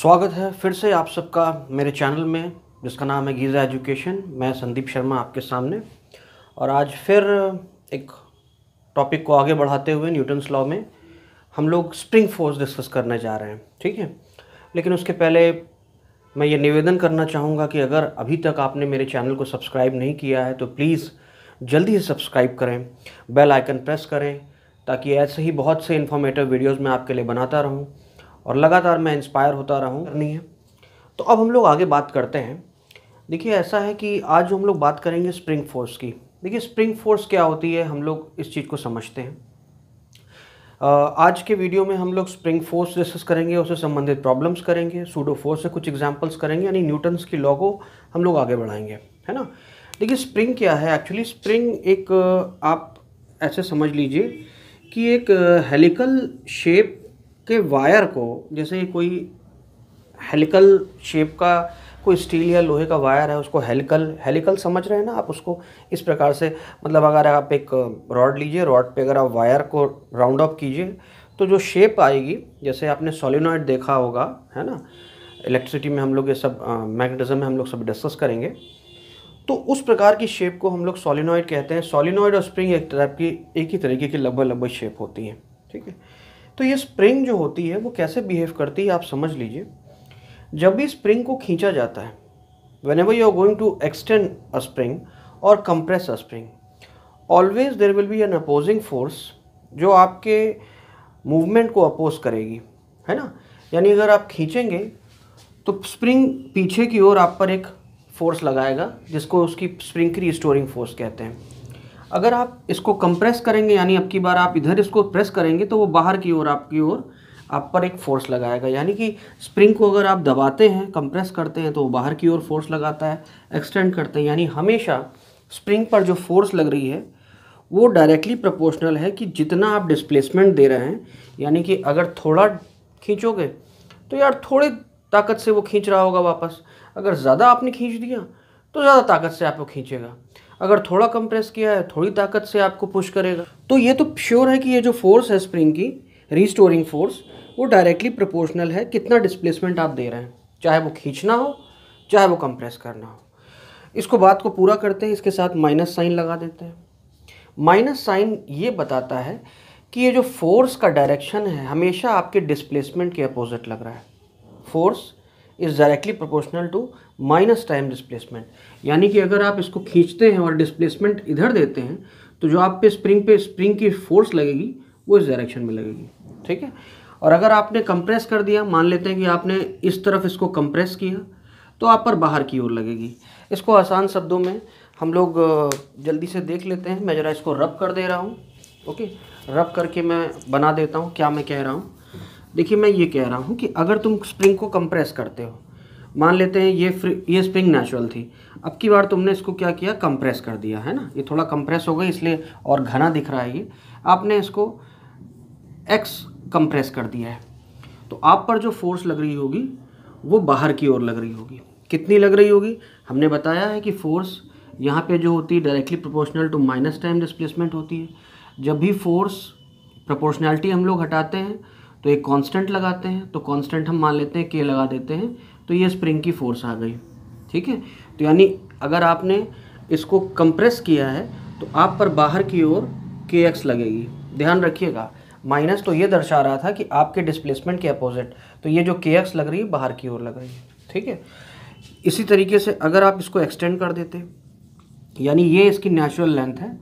स्वागत है फिर से आप सबका मेरे चैनल में जिसका नाम है गीज़ा एजुकेशन मैं संदीप शर्मा आपके सामने और आज फिर एक टॉपिक को आगे बढ़ाते हुए न्यूटन्स लॉ में हम लोग स्प्रिंग फोर्स डिस्कस करने जा रहे हैं ठीक है लेकिन उसके पहले मैं ये निवेदन करना चाहूँगा कि अगर अभी तक आपने मेरे चैनल को सब्सक्राइब नहीं किया है तो प्लीज़ जल्दी ही सब्सक्राइब करें बेल आइकन प्रेस करें ताकि ऐसे ही बहुत से इन्फॉर्मेटिव वीडियोज़ मैं आपके लिए बनाता रहूँ और लगातार मैं इंस्पायर होता रहूँ करनी है तो अब हम लोग आगे बात करते हैं देखिए ऐसा है कि आज जो हम लोग बात करेंगे स्प्रिंग फोर्स की देखिए स्प्रिंग फोर्स क्या होती है हम लोग इस चीज़ को समझते हैं आज के वीडियो में हम लोग स्प्रिंग फोर्स डिस्कस करेंगे उससे संबंधित प्रॉब्लम्स करेंगे सूडो फोर्स से कुछ एग्जांपल्स करेंगे यानी न्यूटन्स की लॉ को हम लोग आगे बढ़ाएंगे है ना देखिए स्प्रिंग क्या है एक्चुअली स्प्रिंग एक आप ऐसे समझ लीजिए कि एक हेलिकल शेप के वायर को जैसे कोई हेलिकल शेप का कोई स्टील या लोहे का वायर है उसको हेलिकल हेलिकल समझ रहे हैं ना आप उसको इस प्रकार से मतलब अगर आप एक रॉड लीजिए रॉड पे अगर आप वायर को राउंड अप कीजिए तो जो शेप आएगी जैसे आपने सोलिनॉइड देखा होगा है ना इलेक्ट्रिसिटी में हम लोग ये सब मैग्नेटिज्म में हम लोग सब डिस्कस करेंगे तो उस प्रकार की शेप को हम लोग सोलिनॉइड कहते हैं सोलिनॉइड और स्प्रिंग एक तरह की एक ही तरीके की लगभग लगभग शेप होती हैं ठीक है तो ये स्प्रिंग जो होती है वो कैसे बिहेव करती है आप समझ लीजिए जब भी स्प्रिंग को खींचा जाता है whenever you are going to extend a spring और compress a spring always there will be an opposing force जो आपके मूवमेंट को अपोज करेगी है ना यानी अगर आप खींचेंगे तो स्प्रिंग पीछे की ओर आप पर एक फोर्स लगाएगा जिसको उसकी स्प्रिंग की रिस्टोरिंग फोर्स कहते हैं अगर आप इसको कंप्रेस करेंगे यानी अब की बार आप इधर इसको प्रेस करेंगे तो वो बाहर की ओर आपकी ओर आप पर एक फोर्स लगाएगा यानी कि स्प्रिंग को अगर आप दबाते हैं कंप्रेस करते हैं तो वो बाहर की ओर फोर्स लगाता है एक्सटेंड करते हैं यानी हमेशा स्प्रिंग पर जो फोर्स लग रही है वो डायरेक्टली प्रोपोर्शनल है कि जितना आप डिस्प्लेसमेंट दे रहे हैं यानी कि अगर थोड़ा खींचोगे तो यार थोड़ी ताकत से वो खींच रहा होगा वापस अगर ज़्यादा आपने खींच दिया तो ज़्यादा ताकत से आपको खींचेगा अगर थोड़ा कंप्रेस किया है थोड़ी ताकत से आपको पुश करेगा तो ये तो श्योर है कि ये जो फोर्स है स्प्रिंग की रिस्टोरिंग फोर्स वो डायरेक्टली प्रोपोर्शनल है कितना डिस्प्लेसमेंट आप दे रहे हैं चाहे वो खींचना हो चाहे वो कंप्रेस करना हो इसको बात को पूरा करते हैं इसके साथ माइनस साइन लगा देते हैं माइनस साइन ये बताता है कि ये जो फोर्स का डायरेक्शन है हमेशा आपके डिस्प्लेसमेंट के अपोजिट लग रहा है force is directly proportional to minus time displacement यानी कि अगर आप इसको खींचते हैं और डिस्प्लेसमेंट इधर देते हैं तो जो आप पे स्प्रिंग पे स्प्रिंग की फोर्स लगेगी वो इस डायरेक्शन में लगेगी ठीक है और अगर आपने कंप्रेस कर दिया मान लेते हैं कि आपने इस तरफ इसको कंप्रेस किया तो आप पर बाहर की ओर लगेगी इसको आसान शब्दों में हम लोग जल्दी से देख लेते हैं मैं ज़रा इसको रब कर दे रहा हूँ ओके रब करके मैं बना देता हूँ क्या मैं कह रहा हूँ देखिए मैं ये कह रहा हूँ कि अगर तुम स्प्रिंग को कंप्रेस करते हो मान लेते हैं ये फ्री ये स्प्रिंग नेचुरल थी अब की बार तुमने इसको क्या किया कंप्रेस कर दिया है ना ये थोड़ा कंप्रेस हो गई इसलिए और घना दिख रहा है ये आपने इसको एक्स कंप्रेस कर दिया है तो आप पर जो फोर्स लग रही होगी वो बाहर की ओर लग रही होगी कितनी लग रही होगी हमने बताया है कि फोर्स यहाँ पे जो होती है directly proportional to minus time displacement होती है जब भी फोर्स प्रोपोर्शनैलिटी हम लोग हटाते हैं तो एक कांस्टेंट लगाते हैं तो कांस्टेंट हम मान लेते हैं के लगा देते हैं तो ये स्प्रिंग की फोर्स आ गई ठीक है तो यानी अगर आपने इसको कंप्रेस किया है तो आप पर बाहर की ओर के एक्स लगेगी ध्यान रखिएगा माइनस तो ये दर्शा रहा था कि आपके डिस्प्लेसमेंट के अपोजिट तो ये जो के एक्स लग रही है बाहर की ओर लग रही है ठीक है इसी तरीके से अगर आप इसको एक्सटेंड कर देते यानी ये इसकी नेचुरल लेंथ है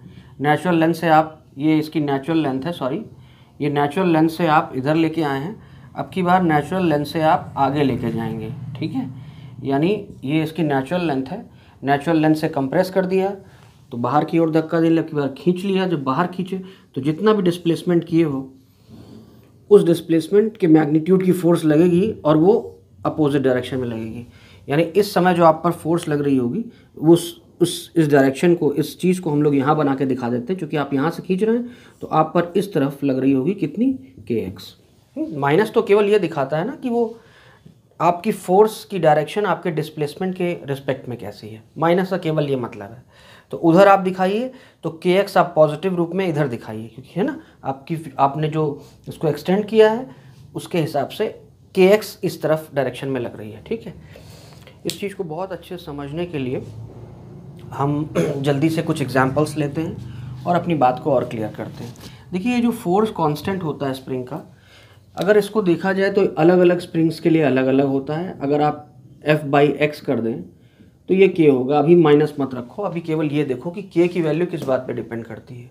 नेचुरल लेंथ से आप ये इसकी नेचुरल लेंथ है सॉरी ये नेचुरल लेंथ से आप इधर लेके आए हैं अब की बार नेचुरल लेंथ से आप आगे लेके जाएंगे ठीक है यानी ये इसकी नेचुरल लेंथ है नेचुरल लेंथ से कंप्रेस कर दिया तो बाहर की ओर धक्का देने की बार खींच लिया जब बाहर खींचे तो जितना भी डिस्प्लेसमेंट किए हो उस डिस्प्लेसमेंट के मैग्नीट्यूड की फोर्स लगेगी और वो अपोजिट डायरेक्शन में लगेगी यानी इस समय जो आप पर फोर्स लग रही होगी वो उस उस इस डायरेक्शन को इस चीज़ को हम लोग यहाँ बना के दिखा देते हैं क्योंकि आप यहाँ से खींच रहे हैं तो आप पर इस तरफ लग रही होगी कितनी के एक्स माइनस तो केवल ये दिखाता है ना कि वो आपकी फोर्स की डायरेक्शन आपके डिस्प्लेसमेंट के रिस्पेक्ट में कैसी है माइनस का केवल ये मतलब है तो उधर आप दिखाइए तो के एक्स आप पॉजिटिव रूप में इधर दिखाइए क्योंकि है ना आपकी आपने जो उसको एक्सटेंड किया है उसके हिसाब से के एक्स इस तरफ डायरेक्शन में लग रही है ठीक है इस चीज़ को बहुत अच्छे समझने के लिए हम जल्दी से कुछ एग्जाम्पल्स लेते हैं और अपनी बात को और क्लियर करते हैं देखिए ये जो फोर्स कांस्टेंट होता है स्प्रिंग का अगर इसको देखा जाए तो अलग अलग स्प्रिंग्स के लिए अलग अलग होता है अगर आप एफ बाई एक्स कर दें तो ये के होगा अभी माइनस मत रखो अभी केवल ये देखो कि के की वैल्यू किस बात पे डिपेंड करती है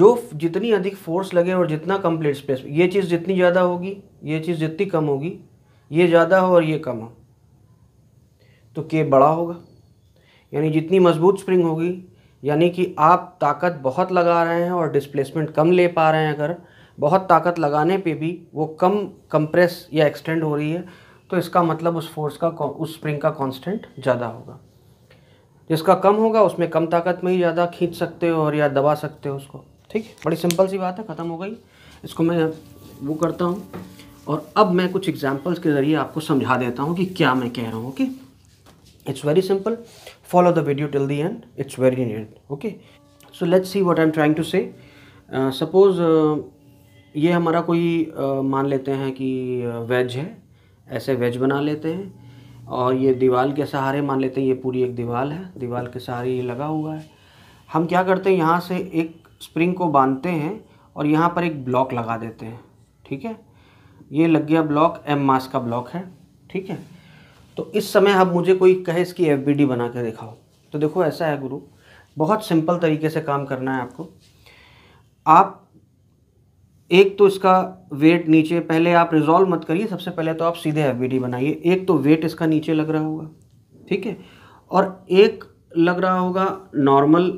जो जितनी अधिक फोर्स लगे और जितना कम्प्लीट स्पेस ये चीज़ जितनी ज़्यादा होगी ये चीज़ जितनी कम होगी ये ज़्यादा हो और ये कम हो तो के बड़ा होगा यानी जितनी मजबूत स्प्रिंग होगी यानी कि आप ताकत बहुत लगा रहे हैं और डिस्प्लेसमेंट कम ले पा रहे हैं अगर बहुत ताकत लगाने पे भी वो कम कंप्रेस या एक्सटेंड हो रही है तो इसका मतलब उस फोर्स का उस स्प्रिंग का कांस्टेंट ज़्यादा होगा जिसका कम होगा उसमें कम ताकत में ही ज़्यादा खींच सकते हो और या दबा सकते हो उसको ठीक है बड़ी सिंपल सी बात है ख़त्म हो गई इसको मैं वो करता हूँ और अब मैं कुछ एग्जाम्पल्स के ज़रिए आपको समझा देता हूँ कि क्या मैं कह रहा हूँ okay it's very simple follow the video till the end it's very need okay so let's see what I am trying to say suppose ये हमारा कोई मान लेते हैं कि वेज है ऐसे वेज बना लेते हैं और ये दीवार के सहारे मान लेते हैं ये पूरी एक दीवार है दीवार के सहारे ये लगा हुआ है हम क्या करते हैं यहाँ से एक स्प्रिंग को बांधते हैं और यहाँ पर एक ब्लॉक लगा देते हैं ठीक है ये लग गया ब्लॉक एम मास का ब्लॉक है ठीक है तो इस समय अब मुझे कोई कहे इसकी एफ बना के दिखाओ तो देखो ऐसा है गुरु बहुत सिंपल तरीके से काम करना है आपको आप एक तो इसका वेट नीचे पहले आप रिजॉल्व मत करिए सबसे पहले तो आप सीधे एफ बनाइए एक तो वेट इसका नीचे लग रहा होगा ठीक है और एक लग रहा होगा नॉर्मल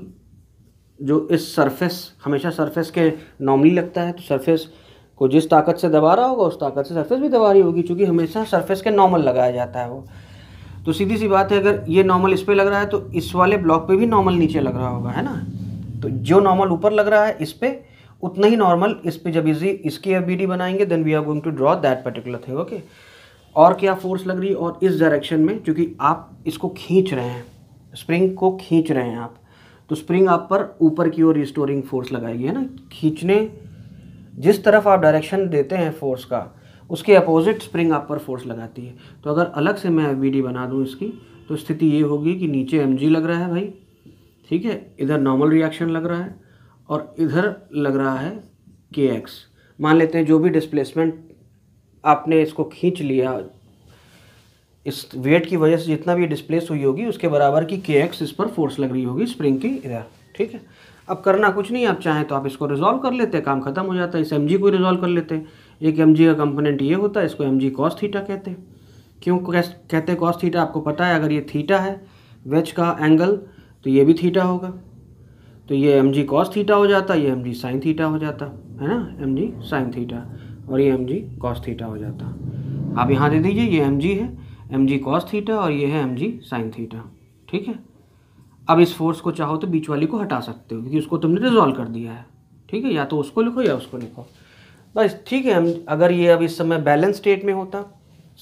जो इस सरफेस हमेशा सरफेस के नॉर्मली लगता है तो सरफेस को जिस ताकत से दबा रहा होगा उस ताकत से सरफेस भी दबा रही होगी क्योंकि हमेशा सरफेस के नॉर्मल लगाया जाता है वो तो सीधी सी बात है अगर ये नॉर्मल इस पर लग रहा है तो इस वाले ब्लॉक पे भी नॉर्मल नीचे लग रहा होगा है ना तो जो नॉर्मल ऊपर लग रहा है इस पर उतना ही नॉर्मल इस पर जब इजी इसकी एफ बनाएंगे then we are going to draw that particular thing okay और क्या फोर्स लग रही है और इस डायरेक्शन में क्योंकि आप इसको खींच रहे हैं स्प्रिंग को खींच रहे हैं आप तो स्प्रिंग आप पर ऊपर की ओर रिस्टोरिंग फोर्स लगाएगी है ना खींचने जिस तरफ आप डायरेक्शन देते हैं फोर्स का उसके अपोजिट स्प्रिंग आप पर फोर्स लगाती है तो अगर अलग से मैं एफ बना दूँ इसकी तो स्थिति ये होगी कि नीचे एम लग रहा है भाई ठीक है इधर नॉर्मल रिएक्शन लग रहा है और इधर लग रहा है के एक्स मान लेते हैं जो भी डिस्प्लेसमेंट आपने इसको खींच लिया इस वेट की वजह से जितना भी डिस्प्लेस हुई होगी उसके बराबर की के एक्स इस पर फोर्स लग रही होगी स्प्रिंग की इधर ठीक है अब करना कुछ नहीं आप चाहें तो आप इसको रिजॉल्व कर लेते हैं काम खत्म हो जाता है इस एम को रिजॉल्व कर लेते हैं एक एम का कंपोनेंट ये होता है इसको एम जी कॉस थीटा कहते हैं क्यों कहते हैं कॉस थीटा आपको पता है अगर ये थीटा है वेज का एंगल तो ये भी थीटा होगा तो ये एम जी कॉस थीटा हो जाता ये एम जी साइन थीटा हो जाता है ना एम जी साइन थीटा और ये एम जी कॉस थीटा हो जाता आप यहाँ दे दीजिए ये एम जी है एम जी कॉस थीटा और ये है एम जी साइन थीटा ठीक है अब इस फोर्स को चाहो तो बीच वाली को हटा सकते हो क्योंकि उसको तुमने रिजॉल्व कर दिया है ठीक है या तो उसको लिखो या उसको लिखो बस ठीक है अगर ये अब इस समय बैलेंस स्टेट में होता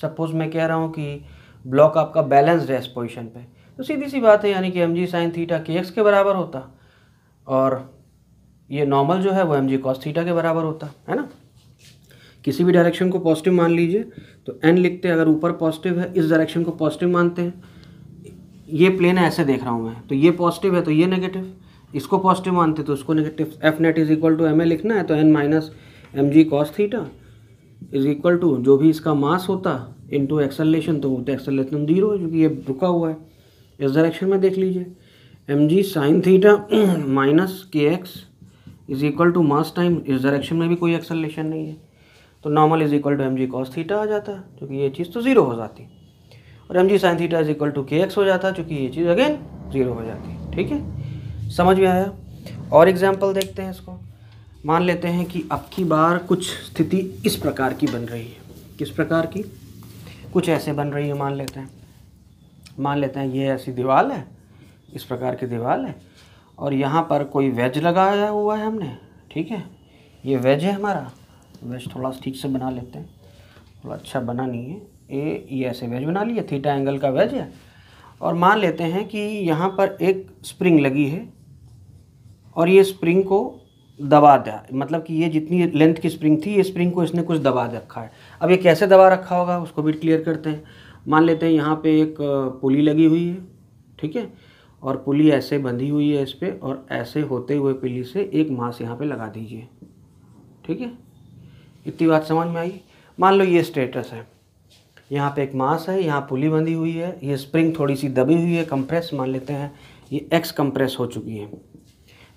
सपोज मैं कह रहा हूँ कि ब्लॉक आपका बैलेंस्ड है इस पोजिशन पर तो सीधी सी बात है यानी कि M G sine theta K X के बराबर होता और ये नॉर्मल जो है वो एम जी कॉस थीटा के बराबर होता है ना किसी भी डायरेक्शन को पॉजिटिव मान लीजिए तो एन लिखते हैं अगर ऊपर पॉजिटिव है इस डायरेक्शन को पॉजिटिव मानते हैं ये प्लेन है ऐसे देख रहा हूँ मैं तो ये पॉजिटिव है तो ये नेगेटिव इसको पॉजिटिव मानते तो उसको negative F net is equal to M A लिखना है तो N minus M G cos theta is equal to जो भी इसका मास होता इंटू एक्सलेशन तो होता तो एक्सलेशन जीरो है क्योंकि ये रुका हुआ है इस डायरेक्शन में देख लीजिए M G sine theta minus K X is equal to mass time इस डायरेक्शन में भी कोई एक्सलेशन नहीं है तो normal is equal to M G cos theta आ जाता है क्योंकि ये चीज़ तो ज़ीरो हो जाती और M G sine theta is equal to K X हो जाता है चूँकि ये चीज़ अगेन ज़ीरो हो जाती है ठीक है समझ में आया और एग्जाम्पल देखते हैं इसको मान लेते हैं कि अब की बार कुछ स्थिति इस प्रकार की बन रही है किस प्रकार की कुछ ऐसे बन रही है मान लेते हैं मान लेते हैं ये ऐसी दीवार है इस प्रकार की दीवार है और यहाँ पर कोई वेज लगाया हुआ है हमने ठीक है ये वेज है हमारा वेज थोड़ा ठीक से बना लेते हैं थोड़ा अच्छा बना नहीं है ए ये ऐसे वेज बना लिए थीटा एंगल का वेज है और मान लेते हैं कि यहाँ पर एक स्प्रिंग लगी है और ये स्प्रिंग को दबा दिया मतलब कि ये जितनी लेंथ की स्प्रिंग थी ये स्प्रिंग को इसने कुछ दबा रखा है अब ये कैसे दबा रखा होगा उसको भी क्लियर करते हैं मान लेते हैं यहाँ पे एक पुली लगी हुई है ठीक है और पुली ऐसे बंधी हुई है इस पर और ऐसे होते हुए पुली से एक मांस यहाँ पे लगा दीजिए ठीक है इतनी बात समझ में आई मान लो ये स्टेटस है यहाँ पे एक मास है यहाँ पुली बंधी हुई है ये स्प्रिंग थोड़ी सी दबी हुई है कंप्रेस मान लेते हैं ये एक्स कंप्रेस हो चुकी है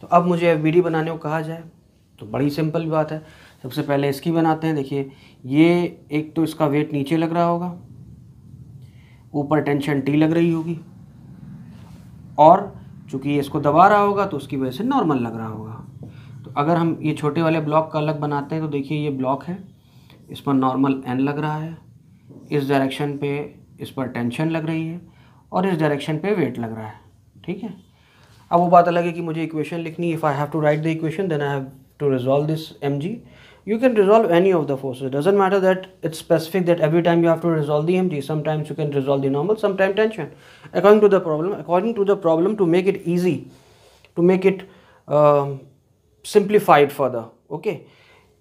तो अब मुझे एफ बनाने को कहा जाए तो बड़ी सिंपल बात है सबसे पहले इसकी बनाते हैं देखिए ये एक तो इसका वेट नीचे लग रहा होगा ऊपर टेंशन टी लग रही होगी और चूँकि इसको दबा रहा होगा तो उसकी वजह से नॉर्मल लग रहा होगा तो अगर हम ये छोटे वाले ब्लॉक का अलग बनाते हैं तो देखिए ये ब्लॉक है इस पर नॉर्मल एन लग रहा है इस डायरेक्शन पे इस पर टेंशन लग रही है और इस डायरेक्शन पे वेट लग रहा है ठीक है अब वो बात अलग है कि मुझे इक्वेशन लिखनी if I have to write the equation then I have to resolve this M G you can resolve any of the forces it doesn't matter that it's specific that every time you have to resolve the MG sometimes you can resolve the normal sometimes tension according to the problem according to the problem to make it easy to make it uh, simplified further okay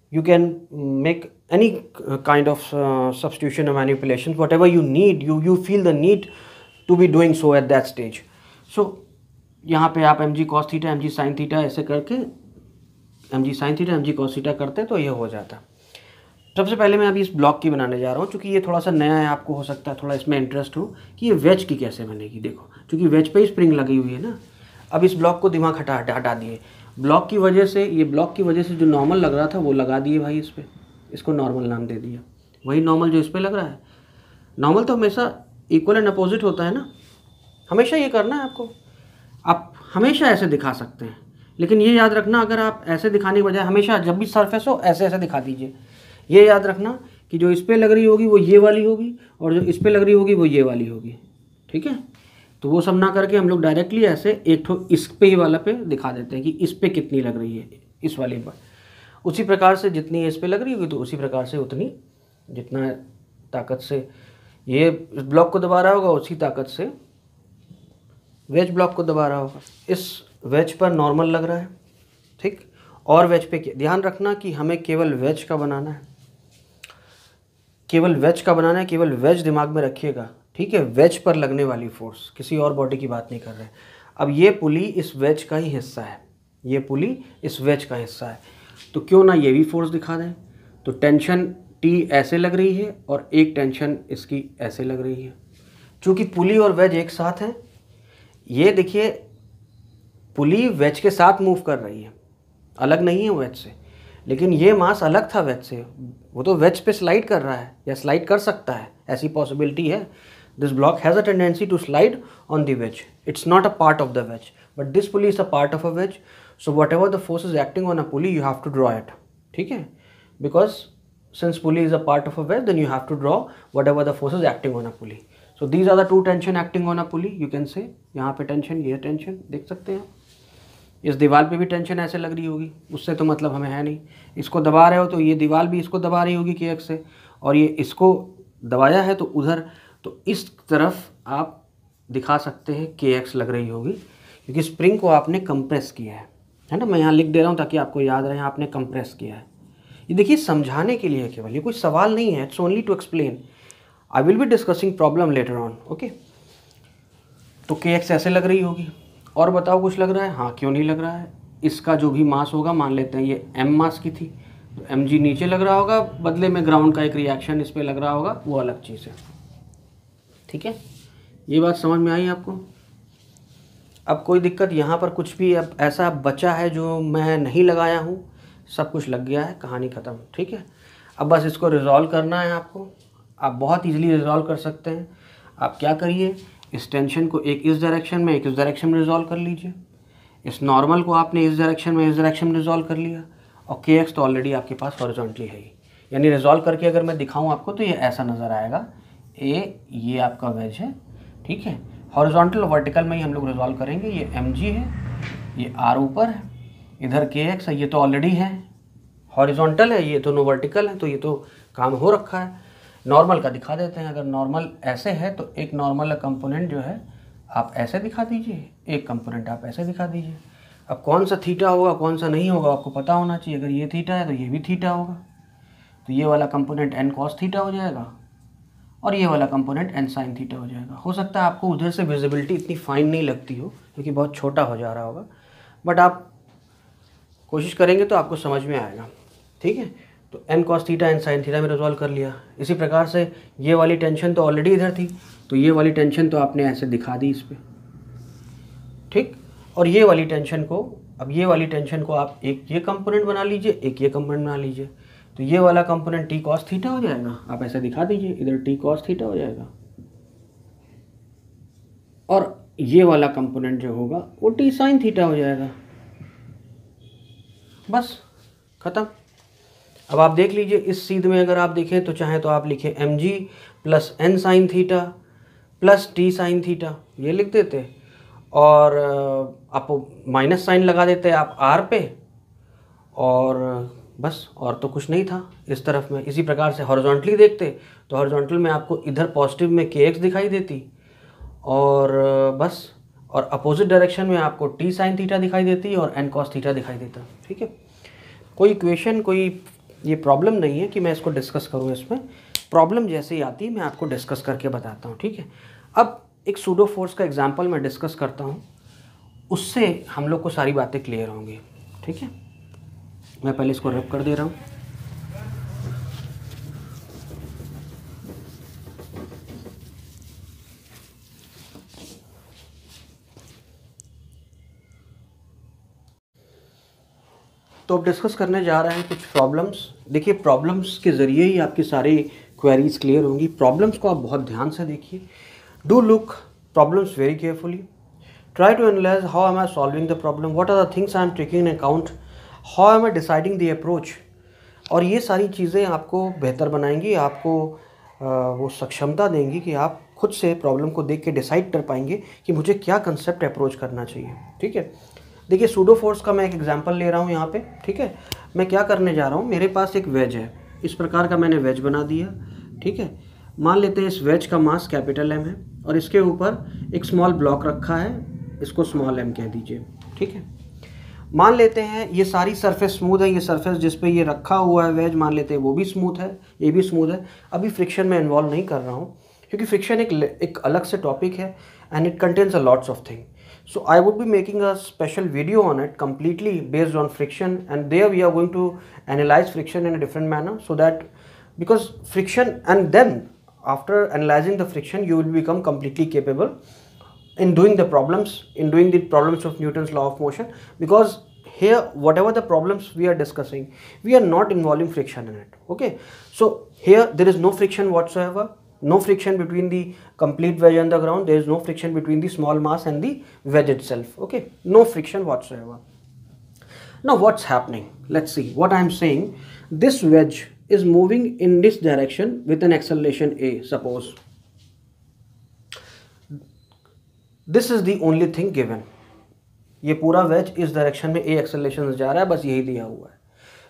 you can make any kind of uh, substitution or manipulations whatever you need you you feel the need to be doing so at that stage so यहाँ पे आप mg cos theta, mg sin theta. Sine theta ऐसे करके M G sine theta M G cos theta करते तो ये हो जाता सबसे पहले मैं अभी इस ब्लॉक की बनाने जा रहा हूँ क्योंकि ये थोड़ा सा नया है आपको हो सकता है थोड़ा इसमें इंटरेस्ट हो कि ये वेज की कैसे बनेगी देखो क्योंकि वेज पर ही स्प्रिंग लगी हुई है ना अब इस ब्लॉक को दिमाग हटा हटा हटा दिए ब्लॉक की वजह से ये ब्लॉक की वजह से जो नॉर्मल लग रहा था वो लगा दिए भाई इस पर इसको नॉर्मल नाम दे दिया वही नॉर्मल जो इस पर लग रहा है नॉर्मल तो हमेशा इक्वल एंड अपोजिट होता है ना हमेशा ये करना है आपको आप हमेशा ऐसे दिखा सकते हैं लेकिन ये याद रखना अगर आप ऐसे दिखाने के बजाय हमेशा जब भी सरफेस हो ऐसे ऐसे दिखा दीजिए ये याद रखना कि जो इस पर लग रही होगी वो ये वाली होगी और जो इस पर लग रही होगी वो ये वाली होगी ठीक है तो वो सब ना करके हम लोग डायरेक्टली ऐसे एक ठो इस पे ही वाला पे दिखा देते हैं कि इस पे कितनी लग रही है इस वाले पर उसी प्रकार से जितनी इस पर लग रही होगी तो उसी प्रकार से उतनी जितना ताकत से ये ब्लॉक को दबा रहा होगा उसी ताकत से वेज ब्लॉक को दबा रहा होगा इस वेज पर नॉर्मल लग रहा है ठीक और वेज पे ध्यान रखना कि हमें केवल वेज का बनाना है केवल वेज का बनाना है केवल वेज दिमाग में रखिएगा ठीक है वेज पर लगने वाली फोर्स किसी और बॉडी की बात नहीं कर रहे अब ये पुली इस वेज का ही हिस्सा है ये पुली इस वेज का हिस्सा है तो क्यों ना ये भी फोर्स दिखा दें तो टेंशन टी ऐसे लग रही है और एक टेंशन इसकी ऐसे लग रही है चूँकि पुली और वेज एक साथ हैं ये देखिए पुली वेज के साथ मूव कर रही है अलग नहीं है वेज से लेकिन ये मास अलग था वेज से वो तो वेज पे स्लाइड कर रहा है या स्लाइड कर सकता है ऐसी पॉसिबिलिटी है this block has a tendency to slide on the wedge it's not a part of the wedge but this pulley is a part of a wedge so whatever the force is acting on a pulley you have to draw it ठीक है because since pulley is a part of a wedge then you have to draw whatever the force is acting on a pulley so these are the two tension acting on a pulley you can say यहाँ पे tension ये tension देख सकते हैं आप इस दीवार पे भी टेंशन ऐसे लग रही होगी उससे तो मतलब हमें है नहीं इसको दबा रहे हो तो ये दीवार भी इसको दबा रही होगी के एक्स से और ये इसको दबाया है तो उधर तो इस तरफ आप दिखा सकते हैं के एक्स लग रही होगी क्योंकि स्प्रिंग को आपने कंप्रेस किया है है ना मैं यहाँ लिख दे रहा हूँ ताकि आपको याद रहे आपने कंप्रेस किया है ये देखिए समझाने के लिए केवल ये कोई सवाल नहीं है it's only to explain I will be discussing problem later on okay तो के एक्स ऐसे लग रही होगी और बताओ कुछ लग रहा है हाँ क्यों नहीं लग रहा है इसका जो भी मास होगा मान लेते हैं ये एम मास की थी तो एम जी नीचे लग रहा होगा बदले में ग्राउंड का एक रिएक्शन इस पर लग रहा होगा वो अलग चीज़ है ठीक है ये बात समझ में आई आपको अब कोई दिक्कत यहाँ पर कुछ भी अब ऐसा बचा है जो मैं नहीं लगाया हूँ सब कुछ लग गया है कहानी ख़त्म ठीक है अब बस इसको रिज़ॉल्व करना है आपको आप बहुत ईजिली रिज़ॉल्व कर सकते हैं आप क्या करिए इस टेंशन को एक इस डायरेक्शन में एक इस डायरेक्शन में रिजॉल्व कर लीजिए इस नॉर्मल को आपने इस डायरेक्शन में इस डायरेक्शन में रिजॉल्व कर लिया और के एक्स तो ऑलरेडी आपके पास हॉरिजॉन्टली है ही यानी रिजॉल्व करके अगर मैं दिखाऊँ आपको तो ये ऐसा नज़र आएगा ए ये आपका वेज है ठीक है हॉरिजॉन्टल वर्टिकल में ही हम लोग रिजॉल्व करेंगे ये एम जी है ये आर ऊपर है इधर के एक्स है ये तो ऑलरेडी है हॉरिजॉन्टल है ये दोनों वर्टिकल है तो ये तो काम हो रखा है नॉर्मल का दिखा देते हैं अगर नॉर्मल ऐसे है तो एक नॉर्मल कंपोनेंट जो है आप ऐसे दिखा दीजिए एक कंपोनेंट आप ऐसे दिखा दीजिए अब कौन सा थीटा होगा कौन सा नहीं होगा आपको पता होना चाहिए अगर ये थीटा है तो ये भी थीटा होगा तो ये वाला कंपोनेंट एन कॉस थीटा हो जाएगा और ये वाला कंपोनेंट एन साइन थीटा हो जाएगा हो सकता है आपको उधर से विजिबिलिटी इतनी फाइन नहीं लगती हो क्योंकि बहुत छोटा हो जा रहा होगा बट आप कोशिश करेंगे तो आपको समझ में आएगा ठीक है तो N cos theta N sine theta में रिजॉल्व कर लिया इसी प्रकार से ये वाली टेंशन तो ऑलरेडी इधर थी तो ये वाली टेंशन तो आपने ऐसे दिखा दी इस पर ठीक और ये वाली टेंशन को अब ये वाली टेंशन को आप एक ये कंपोनेंट बना लीजिए एक ये कंपोनेंट बना लीजिए तो ये वाला कंपोनेंट टी कॉस थीटा हो जाएगा आप ऐसे दिखा दीजिए इधर टी कॉस थीटा हो जाएगा और ये वाला कंपोनेंट जो होगा वो टी साइन थीटा हो जाएगा बस ख़त्म अब आप देख लीजिए इस सीध में अगर आप देखें तो चाहें तो आप लिखें M G plus N sine theta plus T sine theta ये लिख देते और आप माइनस साइन लगा देते आप आर पे और बस और तो कुछ नहीं था इस तरफ में इसी प्रकार से हॉरिजॉन्टली देखते तो हॉरिजॉन्टल में आपको इधर पॉजिटिव में के एक्स दिखाई देती और बस और अपोजिट डायरेक्शन में आपको टी साइन थीटा दिखाई देती और एन कॉस थीटा दिखाई देता ठीक है कोई इक्वेशन कोई ये प्रॉब्लम नहीं है कि मैं इसको डिस्कस करूँ इसमें प्रॉब्लम जैसे ही आती है मैं आपको डिस्कस करके बताता हूँ ठीक है अब एक सूडो फोर्स का एग्जाम्पल मैं डिस्कस करता हूँ उससे हम लोग को सारी बातें क्लियर होंगी ठीक है मैं पहले इसको रब कर दे रहा हूँ तो अब डिस्कस करने जा रहे हैं कुछ प्रॉब्लम्स देखिए प्रॉब्लम्स के ज़रिए ही आपकी सारी क्वेरीज क्लियर होंगी प्रॉब्लम्स को आप बहुत ध्यान से देखिए do look problems very carefully try to analyse how am I solving the problem what are the things I am taking account how am I deciding the approach और ये सारी चीज़ें आपको बेहतर बनाएंगी आपको वो सक्षमता देंगी कि आप खुद से प्रॉब्लम को देख के डिसाइड कर पाएंगे कि मुझे क्या कंसेप्ट अप्रोच करना चाहिए ठीक है देखिए सूडो फोर्स का मैं एक एग्जाम्पल ले रहा हूँ यहाँ पे ठीक है मैं क्या करने जा रहा हूँ मेरे पास एक वेज है इस प्रकार का मैंने वेज बना दिया ठीक है मान लेते हैं इस वेज का मास कैपिटल एम है और इसके ऊपर एक स्मॉल ब्लॉक रखा है इसको स्मॉल एम कह दीजिए ठीक है मान लेते हैं ये सारी सरफेस स्मूथ है ये सरफेस जिस पे ये रखा हुआ है वेज मान लेते हैं वो भी स्मूथ है ये भी स्मूथ है अभी फ्रिक्शन में इन्वॉल्व नहीं कर रहा हूँ क्योंकि फ्रिक्शन एक एक अलग से टॉपिक है and it contains a lots of thing so i would be making a special video on it completely based on friction and there we are going to analyze friction in a different manner so that because friction and then after analyzing the friction you will become completely capable in doing the problems in doing the problems of newton's law of motion because here whatever the problems we are discussing we are not involving friction in it okay so here there is no friction whatsoever no friction between the complete wedge and the ground there is no friction between the small mass and the wedge itself okay no friction whatsoever now what's happening let's see what i am saying this wedge is moving in this direction with an acceleration a suppose this is the only thing given ये पूरा veg इस direction में ए acceleration जा रहा है बस यही दिया हुआ है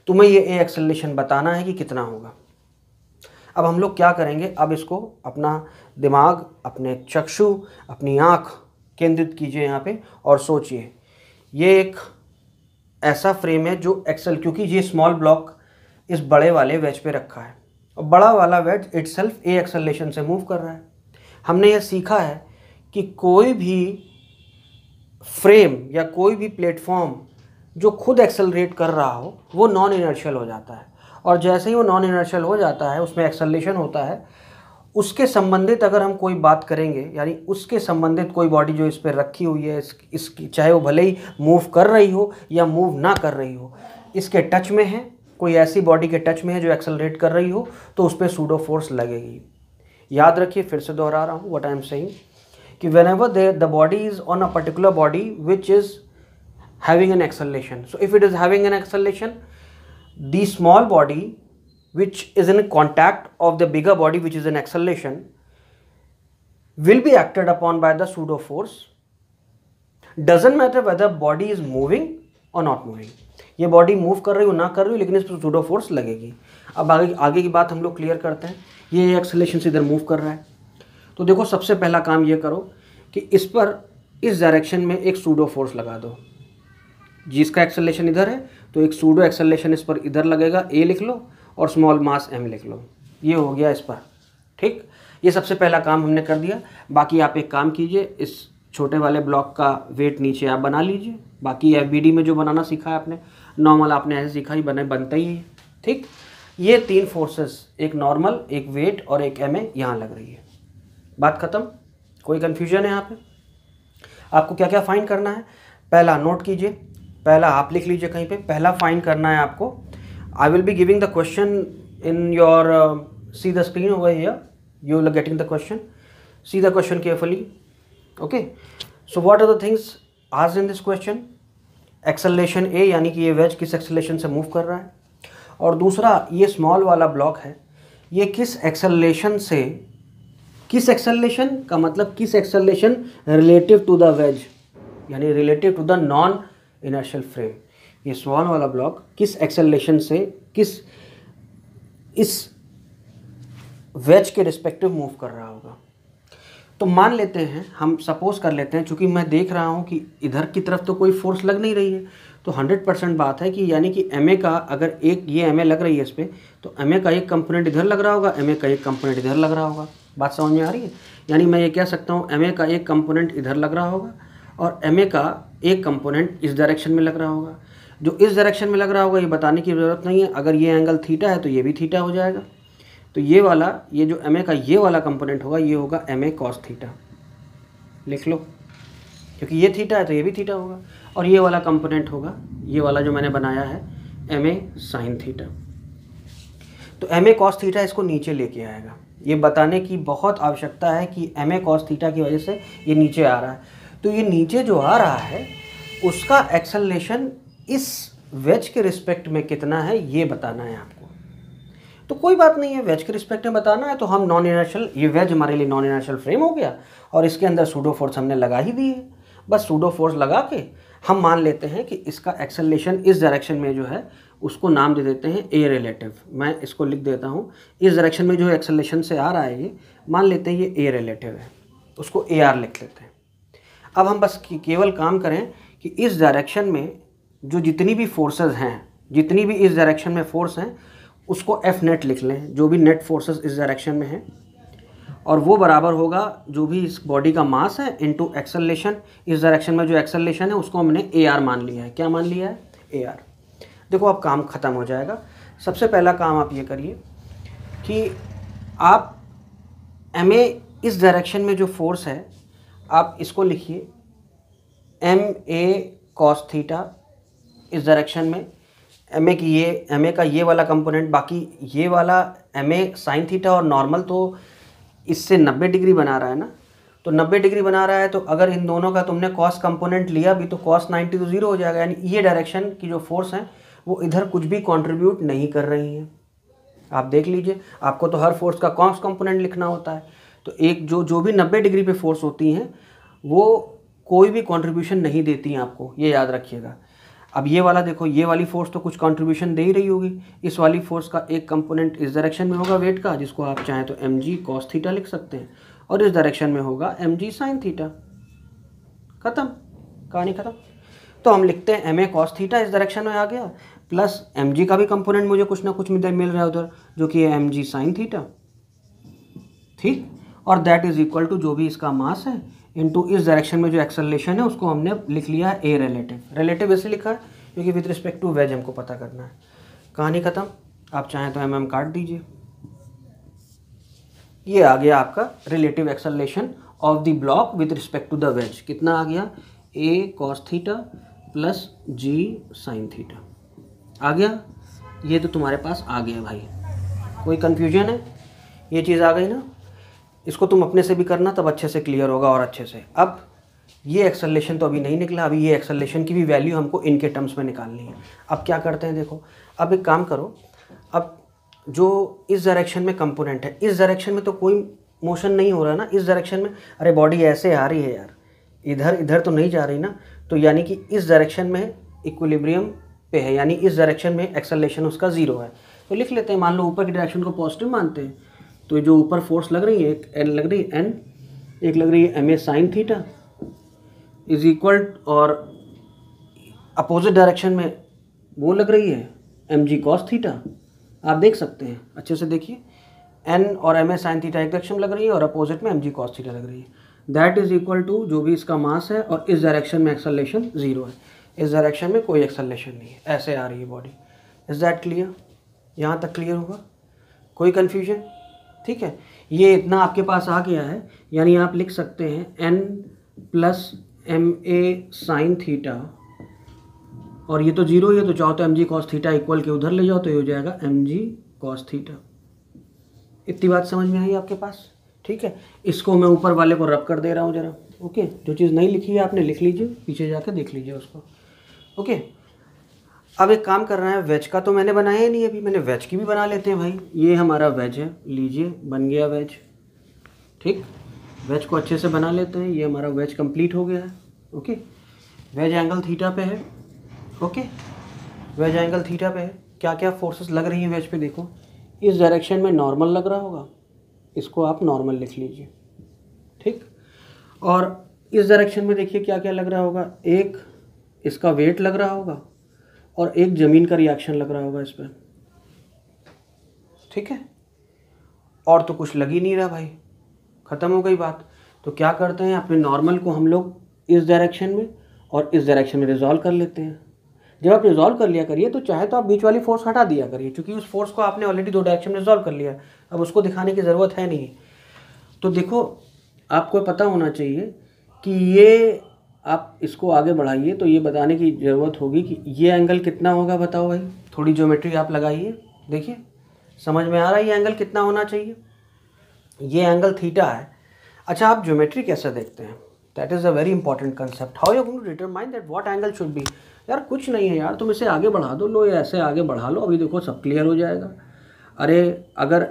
तुम्हें ये ए एक्सेलेशन बताना है कि कितना होगा अब हम लोग क्या करेंगे अब इसको अपना दिमाग अपने चक्षु अपनी आँख केंद्रित कीजिए यहाँ पे और सोचिए ये एक ऐसा फ्रेम है जो एक्सेल क्योंकि ये स्मॉल ब्लॉक इस बड़े वाले वेज पे रखा है और बड़ा वाला वेज सेल्फ ए एक्सलेशन से मूव कर रहा है हमने यह सीखा है कि कोई भी फ्रेम या कोई भी प्लेटफॉर्म जो खुद एक्सलरेट कर रहा हो वो नॉन इनर्शियल हो जाता है और जैसे ही वो नॉन इनर्शियल हो जाता है उसमें एक्सलेशन होता है उसके संबंधित अगर हम कोई बात करेंगे यानी उसके संबंधित कोई बॉडी जो इस पर रखी हुई है इस, इसकी चाहे वो भले ही मूव कर रही हो या मूव ना कर रही हो इसके टच में है कोई ऐसी बॉडी के टच में है जो एक्सलरेट कर रही हो तो उस पर सूडो फोर्स लगेगी याद रखिए फिर से दोहरा रहा हूँ वट आई एम सेइंग कि whenever they the body is on a particular body which is having an acceleration so if it is having an acceleration the small body which is in contact of the bigger body which is in acceleration will be acted upon by the pseudo force doesn't matter whether body is moving और not moving ये body move कर रही हो ना कर रही हो लेकिन इस पर सूडो फोर्स लगेगी अब आगे आगे की बात हम लोग क्लियर करते हैं ये एक्सलेशन से इधर मूव कर रहा है तो देखो सबसे पहला काम ये करो कि इस पर इस डायरेक्शन में एक सूडो फोर्स लगा दो जिसका एक्सलेशन इधर है तो एक सूडो एक्सेलेशन इस पर इधर लगेगा ए लिख लो और स्मॉल मास एम लिख लो ये हो गया इस पर ठीक ये सबसे पहला काम हमने कर दिया बाकी आप एक काम कीजिए इस छोटे वाले ब्लॉक का वेट नीचे आप बना लीजिए बाकी एफ में जो बनाना सीखा है आपने नॉर्मल आपने ऐसे सीखा ही बने बनता ही है ठीक ये तीन फोर्सेस एक नॉर्मल एक वेट और एक एम ए यहाँ लग रही है बात ख़त्म कोई कन्फ्यूजन है यहाँ पे आपको क्या क्या फाइंड करना है पहला नोट कीजिए पहला आप लिख लीजिए कहीं पे पहला फाइंड करना है आपको I will be giving the question in your see the screen over here you will getting the question see the question carefully okay so what are the things आज in this question acceleration A यानी कि ये veg किस acceleration से move कर रहा है और दूसरा ये स्मॉल वाला ब्लॉक है ये किस एक्सेलेशन से किस एक्सेलेशन का मतलब किस acceleration relative to the wedge यानी relative to the non inertial frame ये स्वान वाला ब्लॉक किस एक्सेलेशन से किस इस वेज के रिस्पेक्टिव मूव कर रहा होगा तो मान लेते हैं हम सपोज कर लेते हैं चूँकि मैं देख रहा हूँ कि इधर की तरफ तो कोई फोर्स लग नहीं रही है तो 100 परसेंट बात है कि यानी कि एम का अगर एक ये एम लग रही है इस पर तो एम का एक कंपोनेंट इधर लग रहा होगा एम का एक कंपोनेंट इधर लग रहा होगा बात समझ में आ रही है यानी मैं ये कह सकता हूँ एम का एक कंपोनेंट इधर लग रहा होगा और एम का एक कंपोनेंट इस डायरेक्शन में लग रहा होगा जो इस डायरेक्शन में लग रहा होगा ये बताने की ज़रूरत नहीं है अगर ये एंगल थीटा है तो ये भी थीटा हो जाएगा तो ये वाला ये जो एम का ये वाला कंपोनेंट होगा ये होगा एम ए थीटा लिख लो क्योंकि ये थीटा है तो ये भी थीटा होगा और ये वाला कंपोनेंट होगा ये वाला जो मैंने बनाया है एम ए साइन थीटा तो एम ए थीटा इसको नीचे लेके आएगा ये बताने की बहुत आवश्यकता है कि एम ए थीटा की वजह से ये नीचे आ रहा है तो ये नीचे जो आ रहा है उसका एक्सलेशन इस वेज के रिस्पेक्ट में कितना है ये बताना है आपको तो कोई बात नहीं है वेज के रिस्पेक्ट में बताना है तो हम नॉन इनर्शियल ये वेज हमारे लिए नॉन इनर्शियल फ्रेम हो गया और इसके अंदर सूडो फोर्स हमने लगा ही दी है बस सूडो फोर्स लगा के हम मान लेते हैं कि इसका एक्सेलेशन इस डायरेक्शन में जो है उसको नाम दे देते हैं ए रिलेटिव मैं इसको लिख देता हूँ इस डायरेक्शन में जो एक्सेलेशन से आ रहा है ये मान लेते हैं ये ए रिलेटिव है उसको ए आर लिख लेते हैं अब हम बस केवल काम करें कि इस डायरेक्शन में जो जितनी भी फोर्सेस हैं जितनी भी इस डायरेक्शन में फोर्स हैं उसको एफ नेट लिख लें जो भी नेट फोर्सेस इस डायरेक्शन में हैं और वो बराबर होगा जो भी इस बॉडी का मास है इनटू एक्सेलेशन इस डायरेक्शन में जो एक्सेलेशन है उसको हमने ए आर मान लिया है क्या मान लिया है ए आर देखो अब काम ख़त्म हो जाएगा सबसे पहला काम आप ये करिए कि आप एम ए इस डायरेक्शन में जो फोर्स है आप इसको लिखिए एम ए कॉस थीटा इस डायरेक्शन में एम ए की ये एम ए का ये वाला कंपोनेंट बाकी ये वाला एम ए साइन थीटा और नॉर्मल तो इससे 90 डिग्री बना रहा है ना तो 90 डिग्री बना रहा है तो अगर इन दोनों का तुमने कॉस कंपोनेंट लिया भी तो कॉस 90 तो ज़ीरो हो जाएगा यानी ये डायरेक्शन की जो फोर्स हैं वो इधर कुछ भी कॉन्ट्रीब्यूट नहीं कर रही हैं आप देख लीजिए आपको तो हर फोर्स का कॉस कंपोनेंट लिखना होता है तो एक जो जो भी नब्बे डिग्री पे फोर्स होती हैं वो कोई भी कंट्रीब्यूशन नहीं देती हैं आपको ये याद रखिएगा अब ये वाला देखो ये वाली फोर्स तो कुछ कंट्रीब्यूशन दे ही रही होगी इस वाली फोर्स का एक कंपोनेंट इस डायरेक्शन में होगा वेट का जिसको आप चाहें तो एम जी थीटा लिख सकते हैं और इस डायरेक्शन में होगा एम जी साइन थीटा खत्म कहानी खत्म तो हम लिखते हैं एम ए थीटा इस डायरेक्शन में आ गया प्लस एम जी का भी कंपोनेंट मुझे कुछ ना कुछ मिल रहा है उधर जो कि है एम जी साइन थीटा ठीक और दैट इज़ इक्वल टू जो भी इसका मास है इनटू इस डायरेक्शन में जो एक्सलेशन है उसको हमने लिख लिया है ए रिलेटिव रिलेटिव इसलिए लिखा है क्योंकि विद रिस्पेक्ट टू वेज हमको पता करना है कहानी ख़त्म आप चाहें तो एम एम काट दीजिए ये आ गया आपका relative acceleration of the block with respect to the wedge कितना आ गया A cos theta plus G sine theta आ गया ये तो तुम्हारे पास आ गया भाई कोई कन्फ्यूजन है ये चीज़ आ गई ना इसको तुम अपने से भी करना तब अच्छे से क्लियर होगा और अच्छे से अब ये एक्सलेशन तो अभी नहीं निकला अभी ये एक्सलेशन की भी वैल्यू हमको इनके टर्म्स में निकालनी है अब क्या करते हैं देखो अब एक काम करो अब जो इस डायरेक्शन में कंपोनेंट है इस डायरेक्शन में तो कोई मोशन नहीं हो रहा ना इस डायरेक्शन में अरे बॉडी ऐसे आ रही है यार इधर इधर तो नहीं जा रही ना तो यानी कि इस डायरेक्शन में इक्विलिब्रियम पे है यानी इस डायरेक्शन में एक्सलेशन उसका ज़ीरो है तो लिख लेते हैं मान लो ऊपर की डायरेक्शन को पॉजिटिव मानते हैं तो जो ऊपर फोर्स लग रही है एक एन लग रही है एन एक लग रही है M A sine theta is equal और अपोजिट डायरेक्शन में वो लग रही है एम जी कॉस थीटा आप देख सकते हैं अच्छे से देखिए एन और एम ए साइन थीटा एक डायरेक्शन लग रही है और अपोजिट में एम जी कॉस थीटा लग रही है दैट इज़ इक्वल टू जो भी इसका मास है और इस डायरेक्शन में एक्सलेशन ज़ीरो है इस डायरेक्शन में कोई एक्सलेशन नहीं है ऐसे आ रही है बॉडी इज़ दैट क्लियर यहाँ तक क्लियर होगा कोई कन्फ्यूजन ठीक है ये इतना आपके पास आ गया है यानी आप लिख सकते हैं N plus M A sine theta और ये तो जीरो ये तो चाहो तो M G cos theta equal के उधर ले जाओ तो ये हो जाएगा एम जी कॉस थीटा इतनी बात समझ में आई आपके पास ठीक है इसको मैं ऊपर वाले को रब कर दे रहा हूँ ज़रा ओके जो चीज़ नहीं लिखी है आपने लिख लीजिए पीछे जाके देख लीजिए उसको ओके अब एक काम कर रहा है वेज का तो मैंने बनाया ही नहीं अभी मैंने वेज की भी बना लेते हैं भाई ये हमारा वेज है लीजिए बन गया वेज ठीक वेज को अच्छे से बना लेते हैं ये हमारा वेज कंप्लीट हो गया है ओके वेज एंगल थीटा पे है ओके वेज एंगल थीटा पे है क्या क्या फोर्सेस लग रही हैं वेज पे देखो इस डायरेक्शन में नॉर्मल लग रहा होगा इसको आप नॉर्मल लिख लीजिए ठीक और इस डायरेक्शन में देखिए क्या क्या लग रहा होगा एक इसका वेट लग रहा होगा और एक ज़मीन का रिएक्शन लग रहा होगा इस पर ठीक है और तो कुछ लग ही नहीं रहा भाई ख़त्म हो गई बात तो क्या करते हैं अपने नॉर्मल को हम लोग इस डायरेक्शन में और इस डायरेक्शन में रिजॉल्व कर लेते हैं जब आप रिजॉल्व कर लिया करिए तो चाहे तो आप बीच वाली फोर्स हटा दिया करिए क्योंकि उस फोर्स को आपने ऑलरेडी दो डायरेक्शन में रिजॉल्व कर लिया अब उसको दिखाने की ज़रूरत है नहीं तो देखो आपको पता होना चाहिए कि ये आप इसको आगे बढ़ाइए तो ये बताने की ज़रूरत होगी कि ये एंगल कितना होगा बताओ भाई थोड़ी ज्योमेट्री आप लगाइए देखिए समझ में आ रहा है ये एंगल कितना होना चाहिए ये एंगल थीटा है अच्छा आप ज्योमेट्री कैसे देखते हैं that is a very important concept how you to determine that what angle should be यार कुछ नहीं है यार तुम इसे आगे बढ़ा दो लो ऐसे आगे बढ़ा लो अभी देखो सब क्लियर हो जाएगा अरे अगर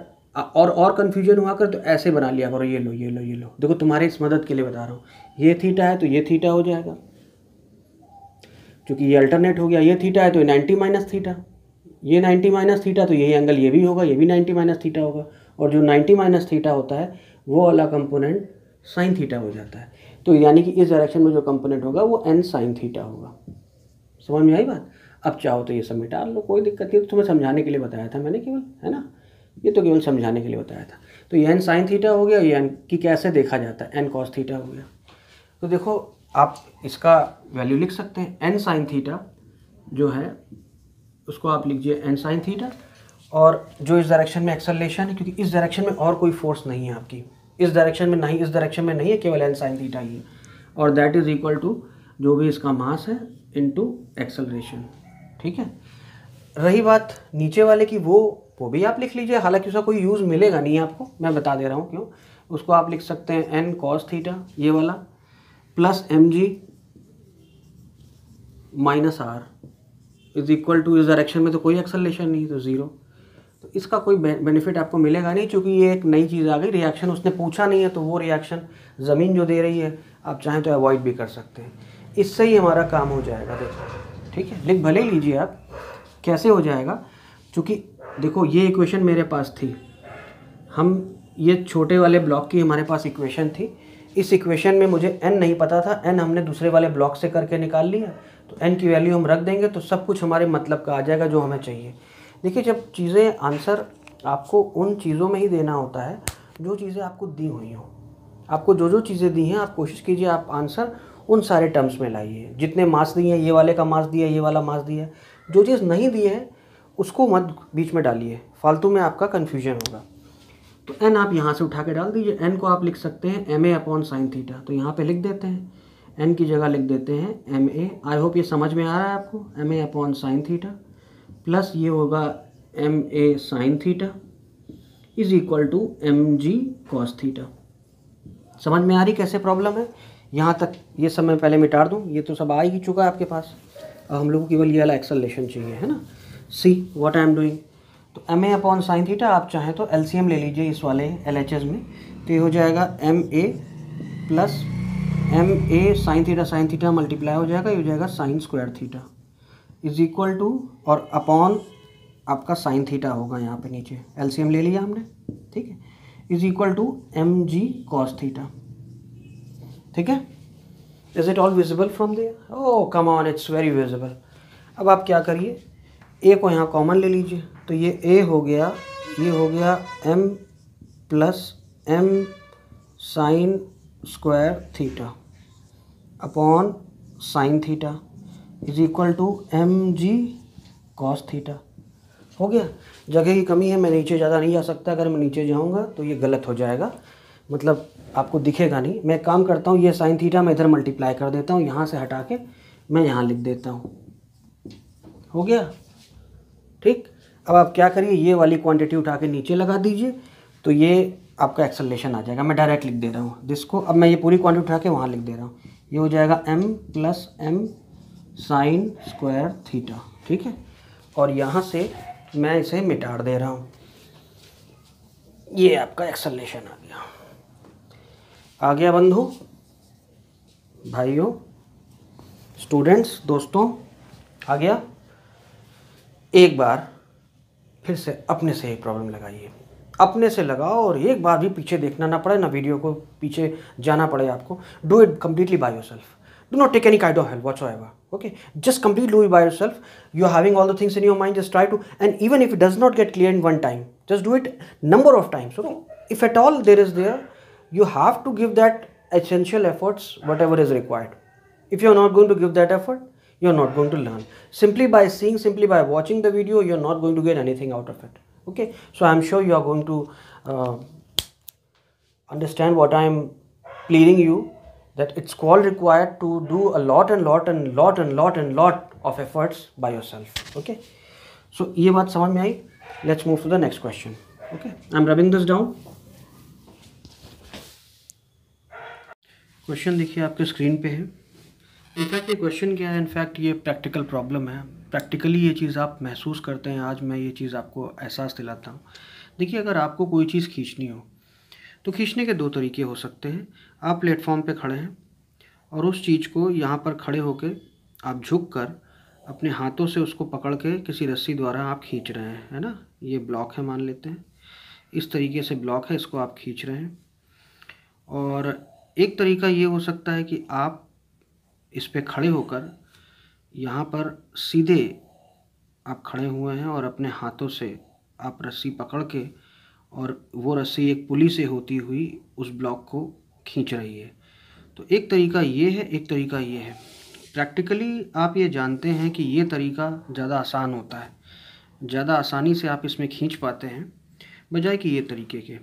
और और कन्फ्यूजन हुआ कर तो ऐसे बना लिया करो ये लो ये लो ये लो देखो तुम्हारे इस मदद के लिए बता रहा हूँ ये थीटा है तो ये थीटा हो जाएगा क्योंकि ये अल्टरनेट हो गया ये थीटा है तो ये नाइन्टी माइनस थीटा ये नाइन्टी माइनस थीटा तो ये एंगल ये भी होगा ये भी नाइन्टी माइनस थीटा होगा और जो नाइन्टी माइनस थीटा होता है वो वाला कंपोनेंट साइन थीटा हो जाता है तो यानी कि इस डायरेक्शन में जो कंपोनेंट होगा वो एन साइन थीटा होगा समझ में आई बात अब चाहो तो ये सब मिटा लो कोई दिक्कत नहीं तो तुम्हें समझाने के लिए बताया था मैंने केवल है ना ये तो केवल समझाने के लिए बताया था तो ये एन साइन थीटा हो गया ये एन की कैसे देखा जाता है एन कॉस थीटा हो गया तो देखो आप इसका वैल्यू लिख सकते हैं एन साइन थीटा जो है उसको आप लिखिए एन साइन थीटा और जो इस डायरेक्शन में एक्सलेशन है क्योंकि इस डायरेक्शन में और कोई फोर्स नहीं है आपकी इस डायरेक्शन में नहीं इस डायरेक्शन में नहीं है केवल एन साइन थीटा ही और दैट इज़ इक्वल टू जो भी इसका मास है इनटू एक्सलेशन ठीक है रही बात नीचे वाले की वो वो भी आप लिख लीजिए हालांकि उसका कोई यूज़ मिलेगा नहीं आपको मैं बता दे रहा हूँ क्यों उसको आप लिख सकते हैं एन कॉस थीटा ये वाला plus M G minus R is equal to इस डायरेक्शन में तो कोई एक्सलेशन नहीं तो ज़ीरो तो इसका कोई बेनिफिट आपको मिलेगा नहीं क्योंकि ये एक नई चीज़ आ गई रिएक्शन उसने पूछा नहीं है तो वो रिएक्शन ज़मीन जो दे रही है आप चाहें तो अवॉइड भी कर सकते हैं इससे ही हमारा काम हो जाएगा देखो ठीक है लिख भले लीजिए आप कैसे हो जाएगा चूँकि देखो ये इक्वेशन मेरे पास थी हम ये छोटे वाले ब्लॉक की हमारे पास इक्वेशन थी इस इक्वेशन में मुझे एन नहीं पता था एन हमने दूसरे वाले ब्लॉक से करके निकाल लिया तो एन की वैल्यू हम रख देंगे तो सब कुछ हमारे मतलब का आ जाएगा जो हमें चाहिए देखिए जब चीज़ें आंसर आपको उन चीज़ों में ही देना होता है जो चीज़ें आपको दी हुई हों आपको जो जो चीज़ें दी हैं आप कोशिश कीजिए आप आंसर उन सारे टर्म्स में लाइए जितने मार्क्स दिए हैं ये वाले का मार्क्स दिया ये वाला मार्क्स दिया जो चीज़ नहीं दी है उसको मत बीच में डालिए फालतू में आपका कन्फ्यूजन होगा तो एन आप यहाँ से उठा के डाल दीजिए एन को आप लिख सकते हैं M A upon sine theta तो यहाँ पे लिख देते हैं एन की जगह लिख देते हैं एम ए आई होप ये समझ में आ रहा है आपको M A upon sine theta plus ये होगा M A sine theta is equal to M G cos theta समझ में आ रही कैसे प्रॉब्लम है यहाँ तक ये सब मैं पहले मिटार दूँ ये तो सब आ ही चुका है आपके पास अब हम लोग को केवल ये वाला एक्सलेशन चाहिए है ना see what I am doing तो M A upon sine theta आप चाहें तो एल ले लीजिए इस वाले एल एच एस में तो ये हो जाएगा M A plus M A sine theta sine theta multiply हो जाएगा ये हो जाएगा sine square theta is equal to और अपॉन आपका साइन थीटा होगा यहाँ पे नीचे एल ले लिया हमने ठीक है is equal to M G cos theta ठीक है is it all visible from there oh come on it's very visible अब आप क्या करिए ए को यहाँ कॉमन ले लीजिए तो ये ए हो गया ये हो गया M plus M sine square theta upon sine theta is equal to M G cos theta हो गया जगह की कमी है मैं नीचे ज़्यादा नहीं जा सकता अगर मैं नीचे जाऊँगा तो ये गलत हो जाएगा मतलब आपको दिखेगा नहीं मैं काम करता हूँ ये साइन थीटा मैं इधर मल्टीप्लाई कर देता हूँ यहाँ से हटा के मैं यहाँ लिख देता हूँ हो गया ठीक अब आप क्या करिए ये वाली क्वांटिटी उठा के नीचे लगा दीजिए तो ये आपका एक्सलेशन आ जाएगा मैं डायरेक्ट लिख दे रहा हूँ जिसको अब मैं ये पूरी क्वांटिटी उठा के वहाँ लिख दे रहा हूँ ये हो जाएगा M plus M sine square theta ठीक है और यहाँ से मैं इसे मिटाड़ दे रहा हूँ ये आपका एक्सलेशन आ गया आ गया बंधु भाइयों स्टूडेंट्स दोस्तों आ गया एक बार फिर से अपने से ही प्रॉब्लम लगाइए अपने से लगाओ और एक बार भी पीछे देखना ना पड़े ना वीडियो को पीछे जाना पड़े आपको do it completely by yourself do not take any kind of help whatsoever okay just complete do by yourself you are having all the things in your mind just try to and even if it does not get clear in one time just do it number of times if at all there is there you have to give that essential efforts what ever is required if you are not going to give that effort you're not going to learn simply by seeing simply by watching the video you're not going to get anything out of it okay so i'm sure you are going to uh, understand what i'm pleading you that it's all required to do a lot and lot and lot and lot and lot of efforts by yourself okay so let's move to the next question okay i'm rubbing this down question देखिए आपके screen पे है in fact ये question क्या है in fact ये practical problem है practically ये चीज़ आप महसूस करते हैं आज मैं ये चीज़ आपको एहसास दिलाता हूँ देखिए अगर आपको कोई चीज़ खींचनी हो तो खींचने के दो तरीके हो सकते हैं आप प्लेटफॉर्म पे खड़े हैं और उस चीज़ को यहाँ पर खड़े होकर आप झुक कर अपने हाथों से उसको पकड़ के किसी रस्सी द्वारा आप खींच रहे हैं है ना ये ब्लॉक है मान लेते हैं इस तरीके से ब्लॉक है इसको आप खींच रहे हैं और एक तरीका ये हो सकता है कि आप इस पे खड़े होकर यहाँ पर सीधे आप खड़े हुए हैं और अपने हाथों से आप रस्सी पकड़ के और वो रस्सी एक पुली से होती हुई उस ब्लॉक को खींच रही है तो एक तरीका ये है एक तरीका ये है प्रैक्टिकली आप ये जानते हैं कि ये तरीका ज़्यादा आसान होता है ज़्यादा आसानी से आप इसमें खींच पाते हैं बजाय कि ये तरीके के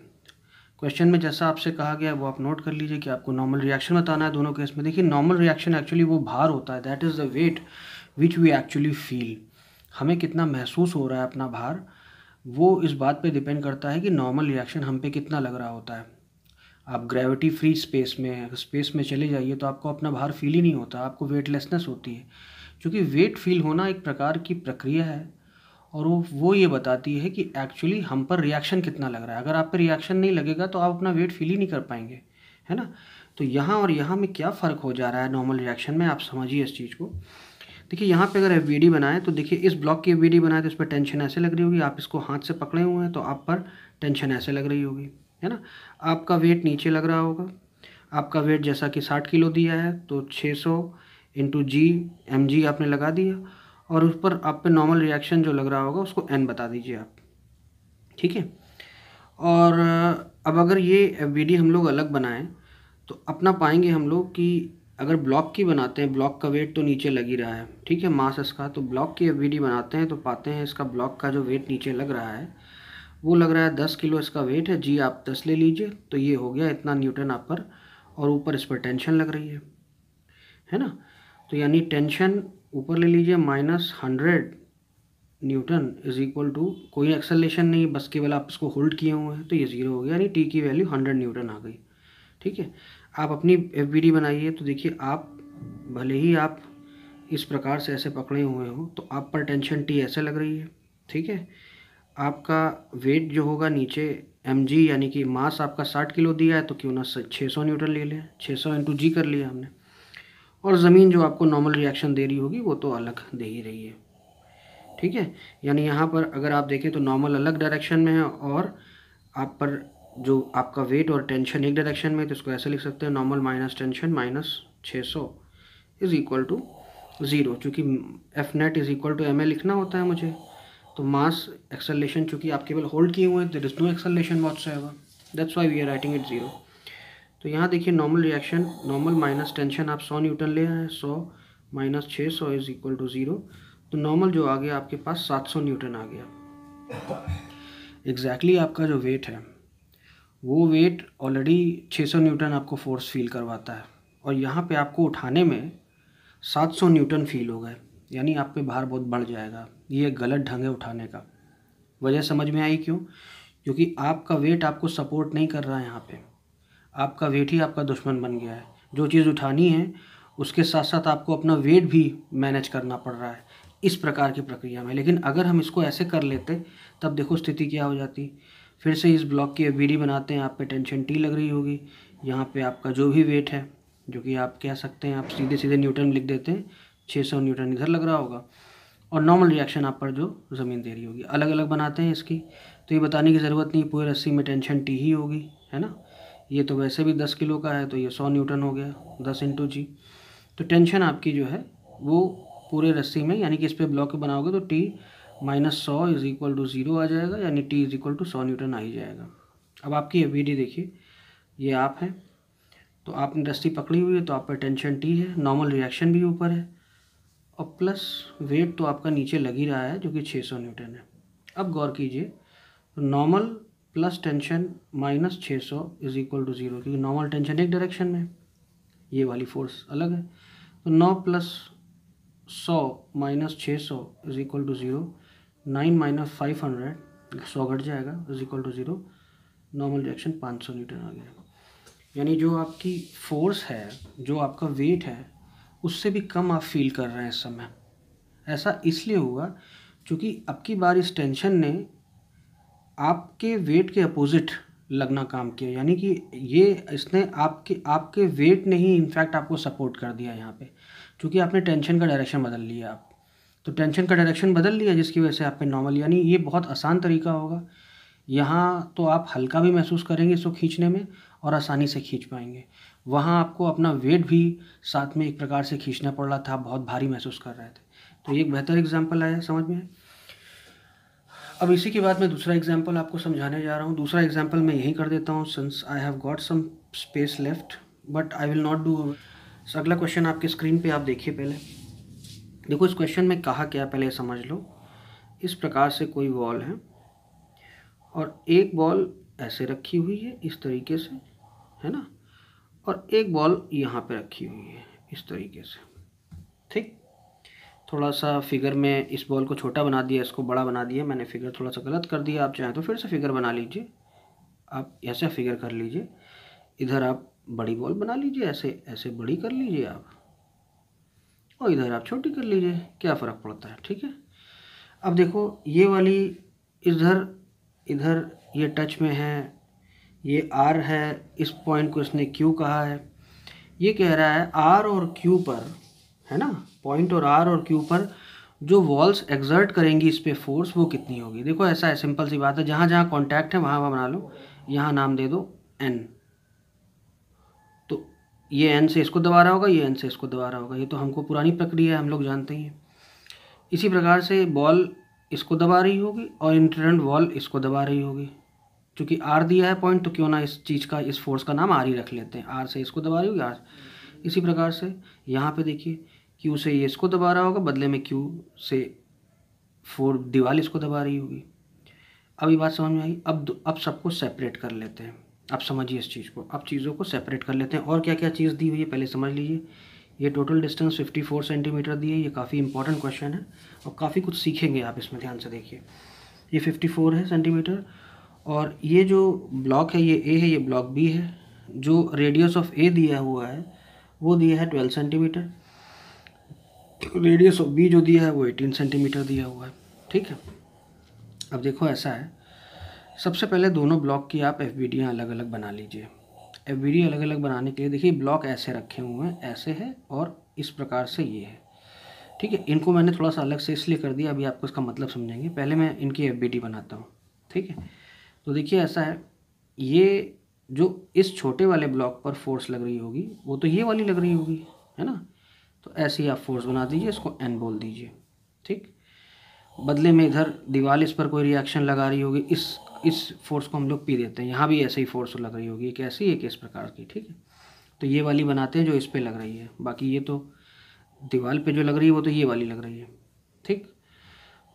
क्वेश्चन में जैसा आपसे कहा गया है वो आप नोट कर लीजिए कि आपको नॉर्मल रिएक्शन बताना है दोनों केस में देखिए नॉर्मल रिएक्शन एक्चुअली वो भार होता है that is the weight which we actually feel हमें कितना महसूस हो रहा है अपना भार वो इस बात पे डिपेंड करता है कि नॉर्मल रिएक्शन हम पे कितना लग रहा होता है आप ग्रेविटी फ्री स्पेस में स्पेस में चले जाइए तो आपको अपना भार फील ही नहीं होता आपको वेटलेसनेस होती है क्योंकि वेट फील होना एक प्रकार की प्रक्रिया है और वो वो ये बताती है कि एक्चुअली हम पर रिएक्शन कितना लग रहा है अगर आप पर रिएक्शन नहीं लगेगा तो आप अपना वेट फील ही नहीं कर पाएंगे है ना तो यहाँ और यहाँ में क्या फ़र्क हो जा रहा है नॉर्मल रिएक्शन में आप समझिए इस चीज़ को देखिए यहाँ पे अगर एफ बी बनाएं तो देखिए इस ब्लॉक की एफ बी बनाए तो इस पर टेंशन ऐसे लग रही होगी आप इसको हाथ से पकड़े हुए हैं तो आप पर टेंशन ऐसे लग रही होगी है ना आपका वेट नीचे लग रहा होगा आपका वेट जैसा कि साठ किलो दिया है तो छः सौ इंटू जी एम जी आपने लगा दिया और उस पर आप पे नॉर्मल रिएक्शन जो लग रहा होगा उसको एन बता दीजिए आप ठीक है और अब अगर ये वी हम लोग अलग बनाएं तो अपना पाएंगे हम लोग कि अगर ब्लॉक की बनाते हैं ब्लॉक का वेट तो नीचे लग ही रहा है ठीक है मास इसका तो ब्लॉक की एफ बनाते हैं तो पाते हैं इसका ब्लॉक का जो वेट नीचे लग रहा है वो लग रहा है दस किलो इसका वेट है जी आप दस ले लीजिए तो ये हो गया इतना न्यूटन आप पर और ऊपर इस पर टेंशन लग रही है है ना तो यानी टेंशन ऊपर ले लीजिए minus hundred newton is equal to कोई एक्सेलेशन नहीं बस केवल आप इसको होल्ड किए हुए हैं तो ये ज़ीरो हो गया यानी टी की वैल्यू हंड्रेड न्यूटन आ गई ठीक है आप अपनी एफ बनाइए तो देखिए आप भले ही आप इस प्रकार से ऐसे पकड़े हुए हो तो आप पर टेंशन टी ऐसे लग रही है ठीक है आपका वेट जो होगा नीचे एम यानी कि मास आपका साठ किलो दिया है तो क्यों ना छः सौ न्यूटन ले लें छः सौ इंटू जी कर लिया हमने और ज़मीन जो आपको नॉर्मल रिएक्शन दे रही होगी वो तो अलग दे ही रही है ठीक है यानी यहाँ पर अगर आप देखें तो नॉर्मल अलग डायरेक्शन में है और आप पर जो आपका वेट और टेंशन एक डायरेक्शन में है तो इसको ऐसे लिख सकते हैं नॉर्मल माइनस टेंशन माइनस छः सौ इज़ इक्वल टू ज़ीरो चूँकि F net is equal to M लिखना होता है मुझे तो मास एक्सलेशन चूँकि आप केवल होल्ड किए हुए हैं there is no acceleration whatsoever that's why we are writing it zero तो यहाँ देखिए normal reaction normal minus tension आप सौ न्यूटन ले आए सौ माइनस छः सौ इज इक्वल टू ज़ीरो तो नॉर्मल जो आ गया आपके पास सात सौ न्यूटन आ गया एग्जैक्टली exactly आपका जो वेट है वो वेट ऑलरेडी छः सौ न्यूटन आपको फोर्स फील करवाता है और यहाँ पे आपको उठाने में सात सौ न्यूटन फील हो गए यानी आप पे भार बहुत बढ़ जाएगा ये गलत ढंग है उठाने का वजह समझ में आई क्यों क्योंकि आपका वेट आपको सपोर्ट नहीं कर रहा है यहाँ पे आपका वेट ही आपका दुश्मन बन गया है जो चीज़ उठानी है उसके साथ साथ आपको अपना वेट भी मैनेज करना पड़ रहा है इस प्रकार की प्रक्रिया में लेकिन अगर हम इसको ऐसे कर लेते तब देखो स्थिति क्या हो जाती फिर से इस ब्लॉक की बी बनाते हैं आप पे टेंशन टी लग रही होगी यहाँ पे आपका जो भी वेट है जो कि आप कह सकते हैं आप सीधे सीधे न्यूटन लिख देते हैं छः सौ न्यूटन इधर लग रहा होगा और नॉर्मल रिएक्शन आप पर जो ज़मीन दे रही होगी अलग अलग बनाते हैं इसकी तो ये बताने की ज़रूरत नहीं पूरे रस्सी में टेंशन टी ही होगी है ना ये तो वैसे भी दस किलो का है तो ये सौ न्यूटन हो गया दस इंटू जी तो टेंशन आपकी जो है वो पूरे रस्सी में यानी कि इस पर ब्लॉक बनाओगे तो टी माइनस सौ इज इक्वल टू ज़ीरो आ जाएगा यानी टी इज इक्वल टू सौ न्यूटन आ ही जाएगा अब आपकी ये वीडी देखिए ये आप हैं तो आपने रस्सी पकड़ी हुई है तो आप पर टेंशन टी है नॉर्मल रिएक्शन भी ऊपर है और प्लस वेट तो आपका नीचे लग ही रहा है जो कि 600 न्यूटन है अब गौर कीजिए नॉर्मल तो प्लस टेंशन माइनस छः सौ इज इक्वल टू ज़ीरो क्योंकि नॉर्मल टेंशन एक डायरेक्शन में ये वाली फोर्स अलग है तो नौ प्लस सौ माइनस छः सौ is equal to zero nine minus five hundred सौ घट जाएगा is equal to zero normal direction पाँच सौ न्यूटन आ गया यानी जो आपकी फोर्स है जो आपका वेट है उससे भी कम आप फील कर रहे हैं इस समय ऐसा इसलिए हुआ क्योंकि अब की बार इस टेंशन ने आपके वेट के अपोज़िट लगना काम किया यानी कि ये इसने आपके आपके वेट ने ही इनफैक्ट आपको सपोर्ट कर दिया यहाँ पे क्योंकि आपने टेंशन का डायरेक्शन बदल लिया आप तो टेंशन का डायरेक्शन बदल लिया जिसकी वजह से आप पे नॉर्मल यानी ये बहुत आसान तरीका होगा यहाँ तो आप हल्का भी महसूस करेंगे इसको खींचने में और आसानी से खींच पाएंगे वहाँ आपको अपना वेट भी साथ में एक प्रकार से खींचना पड़ रहा था आप बहुत भारी महसूस कर रहे थे तो ये एक बेहतर एग्जाम्पल आया समझ में अब इसी के बाद मैं दूसरा एग्जाम्पल आपको समझाने जा रहा हूँ दूसरा एग्जाम्पल मैं यही कर देता हूँ since I have got some space left but I will not do अगला क्वेश्चन आपके स्क्रीन पे आप देखिए पहले देखो इस क्वेश्चन में कहा क्या पहले समझ लो इस प्रकार से कोई बॉल है और एक बॉल ऐसे रखी हुई है इस तरीके से है ना और एक बॉल यहाँ पर रखी हुई है इस तरीके से थोड़ा सा फिगर में इस बॉल को छोटा बना दिया इसको बड़ा बना दिया मैंने फिगर थोड़ा सा गलत कर दिया आप चाहें तो फिर से फिगर बना लीजिए आप ऐसा फिगर कर लीजिए इधर आप बड़ी बॉल बना लीजिए ऐसे ऐसे बड़ी कर लीजिए आप और इधर आप छोटी कर लीजिए क्या फ़र्क पड़ता है ठीक है अब देखो ये वाली इधर इधर ये टच में है ये आर है इस पॉइंट को इसने क्यू कहा है ये कह रहा है आर और क्यू पर है ना पॉइंट और आर और क्यू पर जो वॉल्स एग्जर्ट करेंगी इस पर फोर्स वो कितनी होगी देखो ऐसा है सिंपल सी बात है जहाँ जहाँ कॉन्टैक्ट है वहाँ वहाँ बना लो यहाँ नाम दे दो एन तो ये एन से इसको दबा रहा होगा ये एन से इसको दबा रहा होगा ये तो हमको पुरानी प्रक्रिया है हम लोग जानते ही हैं इसी प्रकार से बॉल इसको दबा रही होगी और इंटरनेट वॉल इसको दबा रही होगी चूँकि आर दिया है पॉइंट तो क्यों ना इस चीज़ का इस फोर्स का नाम आर ही रख लेते हैं आर से इसको दबा रही होगी आर इसी प्रकार से यहाँ पे देखिए क्यू से ये इसको दबा रहा होगा बदले में क्यू से फोर दिवाली इसको दबा रही होगी अब ये बात समझ में आई अब अब सबको सेपरेट कर लेते हैं अब समझिए इस चीज़ को अब चीज़ों को सेपरेट कर लेते हैं और क्या क्या चीज़ दी हुई है पहले समझ लीजिए ये टोटल डिस्टेंस 54 सेंटीमीटर दी है ये काफ़ी इंपॉर्टेंट क्वेश्चन है और काफ़ी कुछ सीखेंगे आप इसमें ध्यान से देखिए ये 54 है सेंटीमीटर और ये जो ब्लॉक है ये ए है ये ब्लॉक बी है जो रेडियस ऑफ ए दिया हुआ है वो दिया है 12 सेंटीमीटर रेडियस ऑफ बी जो दिया है वो एटीन सेंटीमीटर दिया हुआ है ठीक है अब देखो ऐसा है सबसे पहले दोनों ब्लॉक की आप एफ अलग अलग बना लीजिए एफ अलग अलग बनाने के लिए देखिए ब्लॉक ऐसे रखे हुए हैं ऐसे है और इस प्रकार से ये है ठीक है इनको मैंने थोड़ा सा अलग से इसलिए कर दिया अभी आपको इसका मतलब समझेंगे पहले मैं इनकी एफ बनाता हूँ ठीक है तो देखिए ऐसा है ये जो इस छोटे वाले ब्लॉक पर फोर्स लग रही होगी वो तो ये वाली लग रही होगी है ना तो ऐसे ही आप फोर्स बना दीजिए इसको एन बोल दीजिए ठीक बदले में इधर दीवार इस पर कोई रिएक्शन लगा रही होगी इस इस फोर्स को हम लोग पी देते हैं यहाँ भी ऐसे ही फोर्स लग रही होगी एक ऐसी एक इस प्रकार की ठीक है तो ये वाली बनाते हैं जो इस पर लग रही है बाकी ये तो दीवार पे जो लग रही है वो तो ये वाली लग रही है ठीक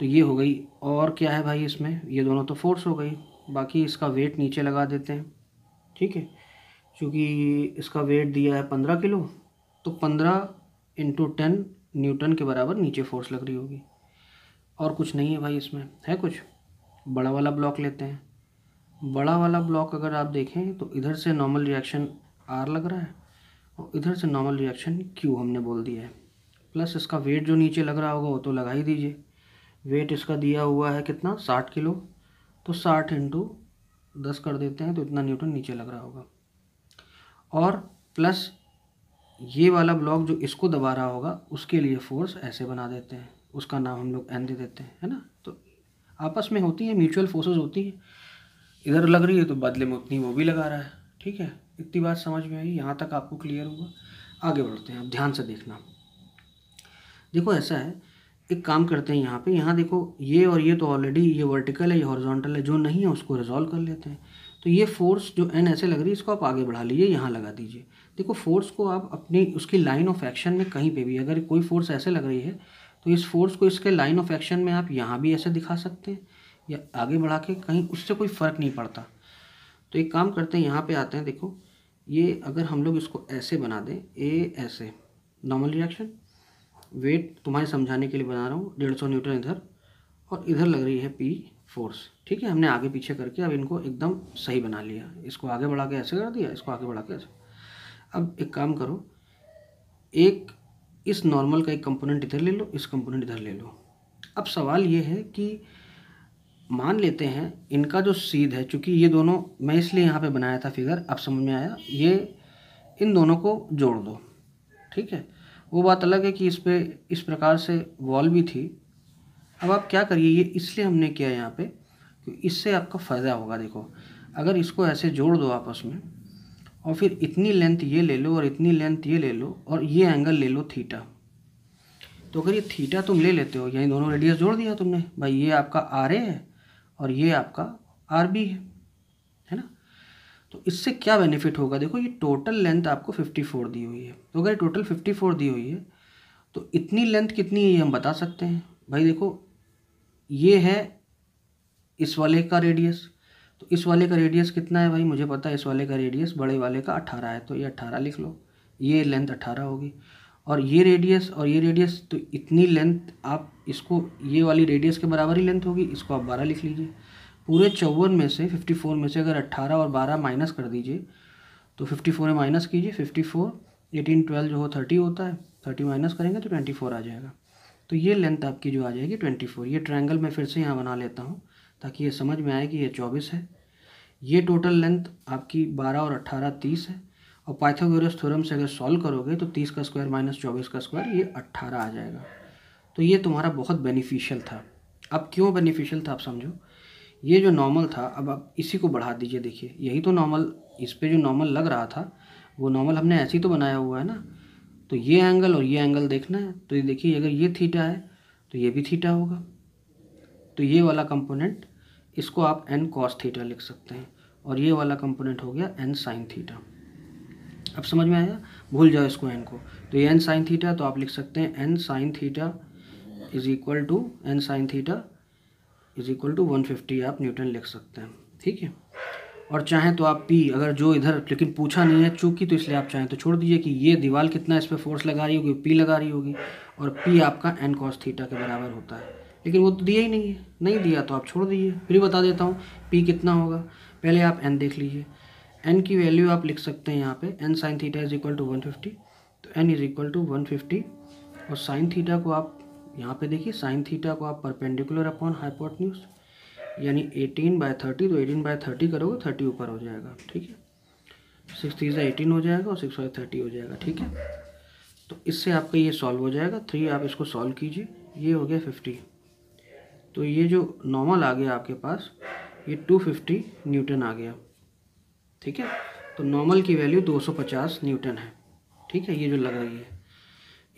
तो ये हो गई और क्या है भाई इसमें ये दोनों तो फोर्स हो गई बाकी इसका वेट नीचे लगा देते हैं ठीक है क्योंकि इसका वेट दिया है पंद्रह किलो तो पंद्रह इंटू टेन न्यूटन के बराबर नीचे फोर्स लग रही होगी और कुछ नहीं है भाई इसमें है कुछ बड़ा वाला ब्लॉक लेते हैं बड़ा वाला ब्लॉक अगर आप देखें तो इधर से नॉर्मल रिएक्शन आर लग रहा है और इधर से नॉर्मल रिएक्शन क्यू हमने बोल दिया है प्लस इसका वेट जो नीचे लग रहा होगा वो तो लगा ही दीजिए वेट इसका दिया हुआ है कितना साठ किलो तो साठ इंटू दस कर देते हैं तो इतना न्यूटन नीचे लग रहा होगा और प्लस ये वाला ब्लॉक जो इसको दबा रहा होगा उसके लिए फोर्स ऐसे बना देते हैं उसका नाम हम लोग एन दे देते हैं है ना तो आपस में होती है म्यूचुअल फोर्सेस होती हैं इधर लग रही है तो बदले में उतनी वो भी लगा रहा है ठीक है इतनी बात समझ में आई यहाँ तक आपको क्लियर हुआ आगे बढ़ते हैं आप ध्यान से देखना देखो ऐसा है एक काम करते हैं यहाँ पर यहाँ देखो ये और ये तो ऑलरेडी ये वर्टिकल है ये हॉर्जोंटल है जो नहीं है उसको रिजॉल्व कर लेते हैं तो ये फोर्स जो एन ऐसे लग रही है इसको आप आगे बढ़ा लीजिए यहाँ लगा दीजिए देखो फोर्स को आप अपनी उसकी लाइन ऑफ एक्शन में कहीं पे भी अगर कोई फोर्स ऐसे लग रही है तो इस फोर्स को इसके लाइन ऑफ एक्शन में आप यहाँ भी ऐसे दिखा सकते हैं या आगे बढ़ा के कहीं उससे कोई फ़र्क नहीं पड़ता तो एक काम करते हैं यहाँ पे आते हैं देखो ये अगर हम लोग इसको ऐसे बना दें ए ऐसे नॉर्मल रिएक्शन वेट तुम्हारे समझाने के लिए बना रहा हूँ डेढ़ सौ न्यूटन इधर और इधर लग रही है पी फोर्स ठीक है हमने आगे पीछे करके अब इनको एकदम सही बना लिया इसको आगे बढ़ा के ऐसे कर दिया इसको आगे बढ़ा के ऐसे अब एक काम करो एक इस नॉर्मल का एक कंपोनेंट इधर ले लो इस कंपोनेंट इधर ले लो अब सवाल ये है कि मान लेते हैं इनका जो सीध है चूँकि ये दोनों मैं इसलिए यहाँ पे बनाया था फिगर अब समझ में आया ये इन दोनों को जोड़ दो ठीक है वो बात अलग है कि इस पर इस प्रकार से वॉल भी थी अब आप क्या करिए ये इसलिए हमने किया यहाँ पर इससे आपका फ़ायदा होगा देखो अगर इसको ऐसे जोड़ दो आपस में और फिर इतनी लेंथ ये ले लो और इतनी लेंथ ये ले लो और ये एंगल ले लो थीटा तो अगर ये थीटा तुम ले लेते हो यानी दोनों रेडियस जोड़ दिया तुमने भाई ये आपका आर ए है और ये आपका आर बी है है ना तो इससे क्या बेनिफिट होगा देखो ये टोटल लेंथ आपको 54 दी हुई है तो अगर ये टोटल 54 दी हुई है तो इतनी लेंथ कितनी है ये हम बता सकते हैं भाई देखो ये है इस वाले का रेडियस तो इस वाले का रेडियस कितना है भाई मुझे पता है इस वाले का रेडियस बड़े वाले का अट्ठारह है तो ये अट्ठारह लिख लो ये लेंथ अट्ठारह होगी और ये रेडियस और ये रेडियस तो इतनी लेंथ आप इसको ये वाली रेडियस के बराबर ही लेंथ होगी इसको आप बारह लिख लीजिए पूरे चौवन में से फिफ्टी फोर में से अगर अट्ठारह और बारह माइनस कर दीजिए तो फिफ्टी फोर में माइनस कीजिए फिफ्टी फोर एटीन ट्वेल्व जो हो थर्टी होता है थर्टी माइनस करेंगे तो ट्वेंटी फोर आ जाएगा तो ये लेंथ आपकी जो आ जाएगी ट्वेंटी फोर ये ट्रायंगल मैं फिर से यहाँ बना लेता हूँ ताकि ये समझ में आए कि ये चौबीस है ये टोटल लेंथ आपकी बारह और अट्ठारह तीस है और पाइथागोरस थ्योरम से अगर सॉल्व करोगे तो तीस का स्क्वायर माइनस चौबीस का स्क्वायर ये अट्ठारह आ जाएगा तो ये तुम्हारा बहुत बेनिफिशियल था अब क्यों बेनिफिशियल था आप समझो ये जो नॉर्मल था अब आप इसी को बढ़ा दीजिए देखिए यही तो नॉर्मल इस पर जो नॉर्मल लग रहा था वो नॉर्मल हमने ऐसे ही तो बनाया हुआ है ना तो ये एंगल और ये एंगल देखना है तो ये देखिए अगर ये थीटा है तो ये भी थीटा होगा तो ये वाला कंपोनेंट इसको आप एन कॉस थीटा लिख सकते हैं और ये वाला कंपोनेंट हो गया एन साइन थीटा अब समझ में आया भूल जाओ इसको एन को तो ये एन साइन थीटा तो आप लिख सकते हैं N sine theta is equal to N sine theta is equal to one fifty आप न्यूटन लिख सकते हैं ठीक है और चाहें तो आप पी अगर जो इधर लेकिन पूछा नहीं है चूँकि तो इसलिए आप चाहें तो छोड़ दीजिए कि ये दीवार कितना इस पर फोर्स लगा रही होगी पी लगा रही होगी और पी आपका एन कॉस थीटा के बराबर होता है लेकिन वो तो दिया ही नहीं है नहीं दिया तो आप छोड़ दीजिए फिर बता देता हूँ पी कितना होगा पहले आप एन देख लीजिए एन की वैल्यू आप लिख सकते हैं यहाँ पे N sine theta is equal to one fifty तो N is equal to one fifty और साइन थीटा को आप यहाँ पे देखिए साइन थीटा को आप परपेंडिकुलर अपॉन हाईपोर्ट न्यूज़ यानी एटीन बाय थर्टी तो एटीन बाय थर्टी करोगे थर्टी ऊपर हो जाएगा ठीक है सिक्स थीजा एटीन हो जाएगा और सिक्स बाई थर्टी हो जाएगा ठीक है तो इससे आपका ये सॉल्व हो जाएगा थ्री आप इसको सॉल्व कीजिए ये हो गया फिफ्टी तो ये जो नॉर्मल आ गया आपके पास ये 250 न्यूटन आ गया ठीक है तो नॉर्मल की वैल्यू 250 न्यूटन है ठीक है ये जो लग रही है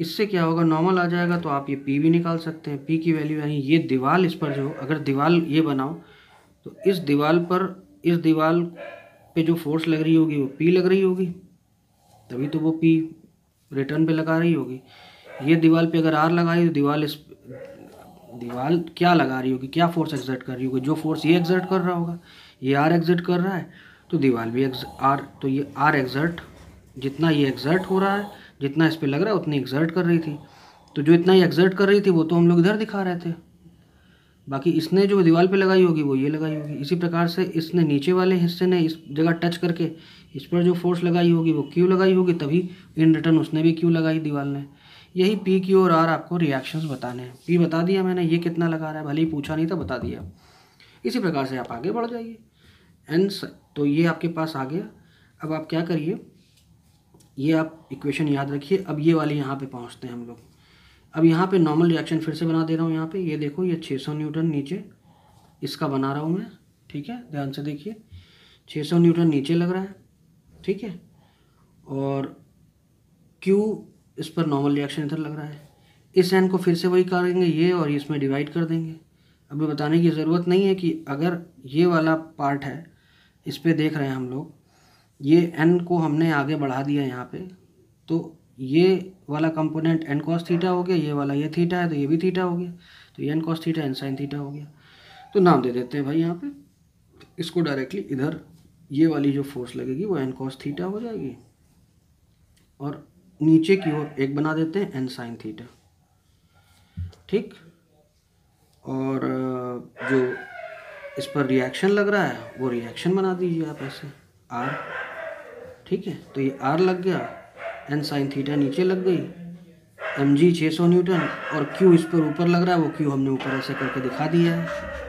इससे क्या होगा नॉर्मल आ जाएगा तो आप ये पी भी निकाल सकते हैं पी की वैल्यू यानी ये दीवार इस पर जो अगर दीवार ये बनाओ तो इस दीवार पर इस दीवार पे जो फोर्स लग रही होगी वो पी लग रही होगी तभी तो वो पी रिटर्न पे लगा रही होगी ये दीवार पे अगर आर लगाई तो दीवार इस दीवार क्या लगा रही होगी क्या फोर्स एग्जर्ट कर रही होगी जो फोर्स ये एग्जर्ट कर रहा होगा ये आर एग्जर्ट कर रहा है तो दीवार भी एग्ज आर तो ये आर एग्जर्ट जितना ये एग्जर्ट हो रहा है जितना इस पर लग रहा है उतनी एग्जर्ट कर रही थी तो जो इतना ही एग्जर्ट कर रही थी वो तो हम लोग इधर दिखा रहे थे बाकी इसने जो दीवार पे लगाई होगी वो ये लगाई होगी इसी प्रकार से इसने नीचे वाले हिस्से ने इस जगह टच करके इस पर जो फोर्स लगाई होगी वो क्यों लगाई होगी तभी इन रिटर्न उसने भी क्यों लगाई दीवार ने यही पी क्यू और आर आपको रिएक्शंस बताने हैं पी बता दिया मैंने ये कितना लगा रहा है भले ही पूछा नहीं था बता दिया इसी प्रकार से आप आगे बढ़ जाइए एन तो ये आपके पास आ गया अब आप क्या करिए ये आप इक्वेशन याद रखिए अब ये वाली यहाँ पे पहुँचते हैं हम लोग अब यहाँ पे नॉर्मल रिएक्शन फिर से बना दे रहा हूँ यहाँ पे ये देखो ये 600 न्यूटन नीचे इसका बना रहा हूँ मैं ठीक है ध्यान से देखिए 600 न्यूटन नीचे लग रहा है ठीक है और क्यू इस पर नॉर्मल रिएक्शन इधर लग रहा है इस एन को फिर से वही करेंगे ये और इसमें डिवाइड कर देंगे अभी बताने की ज़रूरत नहीं है कि अगर ये वाला पार्ट है इस पर देख रहे हैं हम लोग ये एन को हमने आगे बढ़ा दिया यहाँ पे तो ये वाला कंपोनेंट एन कॉस थीटा हो गया ये वाला ये थीटा है तो ये भी थीटा हो गया तो ये N cos theta N sine theta हो गया तो नाम दे देते हैं भाई यहाँ पे इसको डायरेक्टली इधर ये वाली जो फोर्स लगेगी वो एन कॉस थीटा हो जाएगी और नीचे की ओर एक बना देते हैं एन साइन थीटा ठीक और जो इस पर रिएक्शन लग रहा है वो रिएक्शन बना दीजिए आप ऐसे आर ठीक है तो ये आर लग गया एन साइन थीटा नीचे लग गई एम जी छः सौ न्यूटन और क्यू इस पर ऊपर लग रहा है वो क्यू हमने ऊपर ऐसे करके दिखा दिया है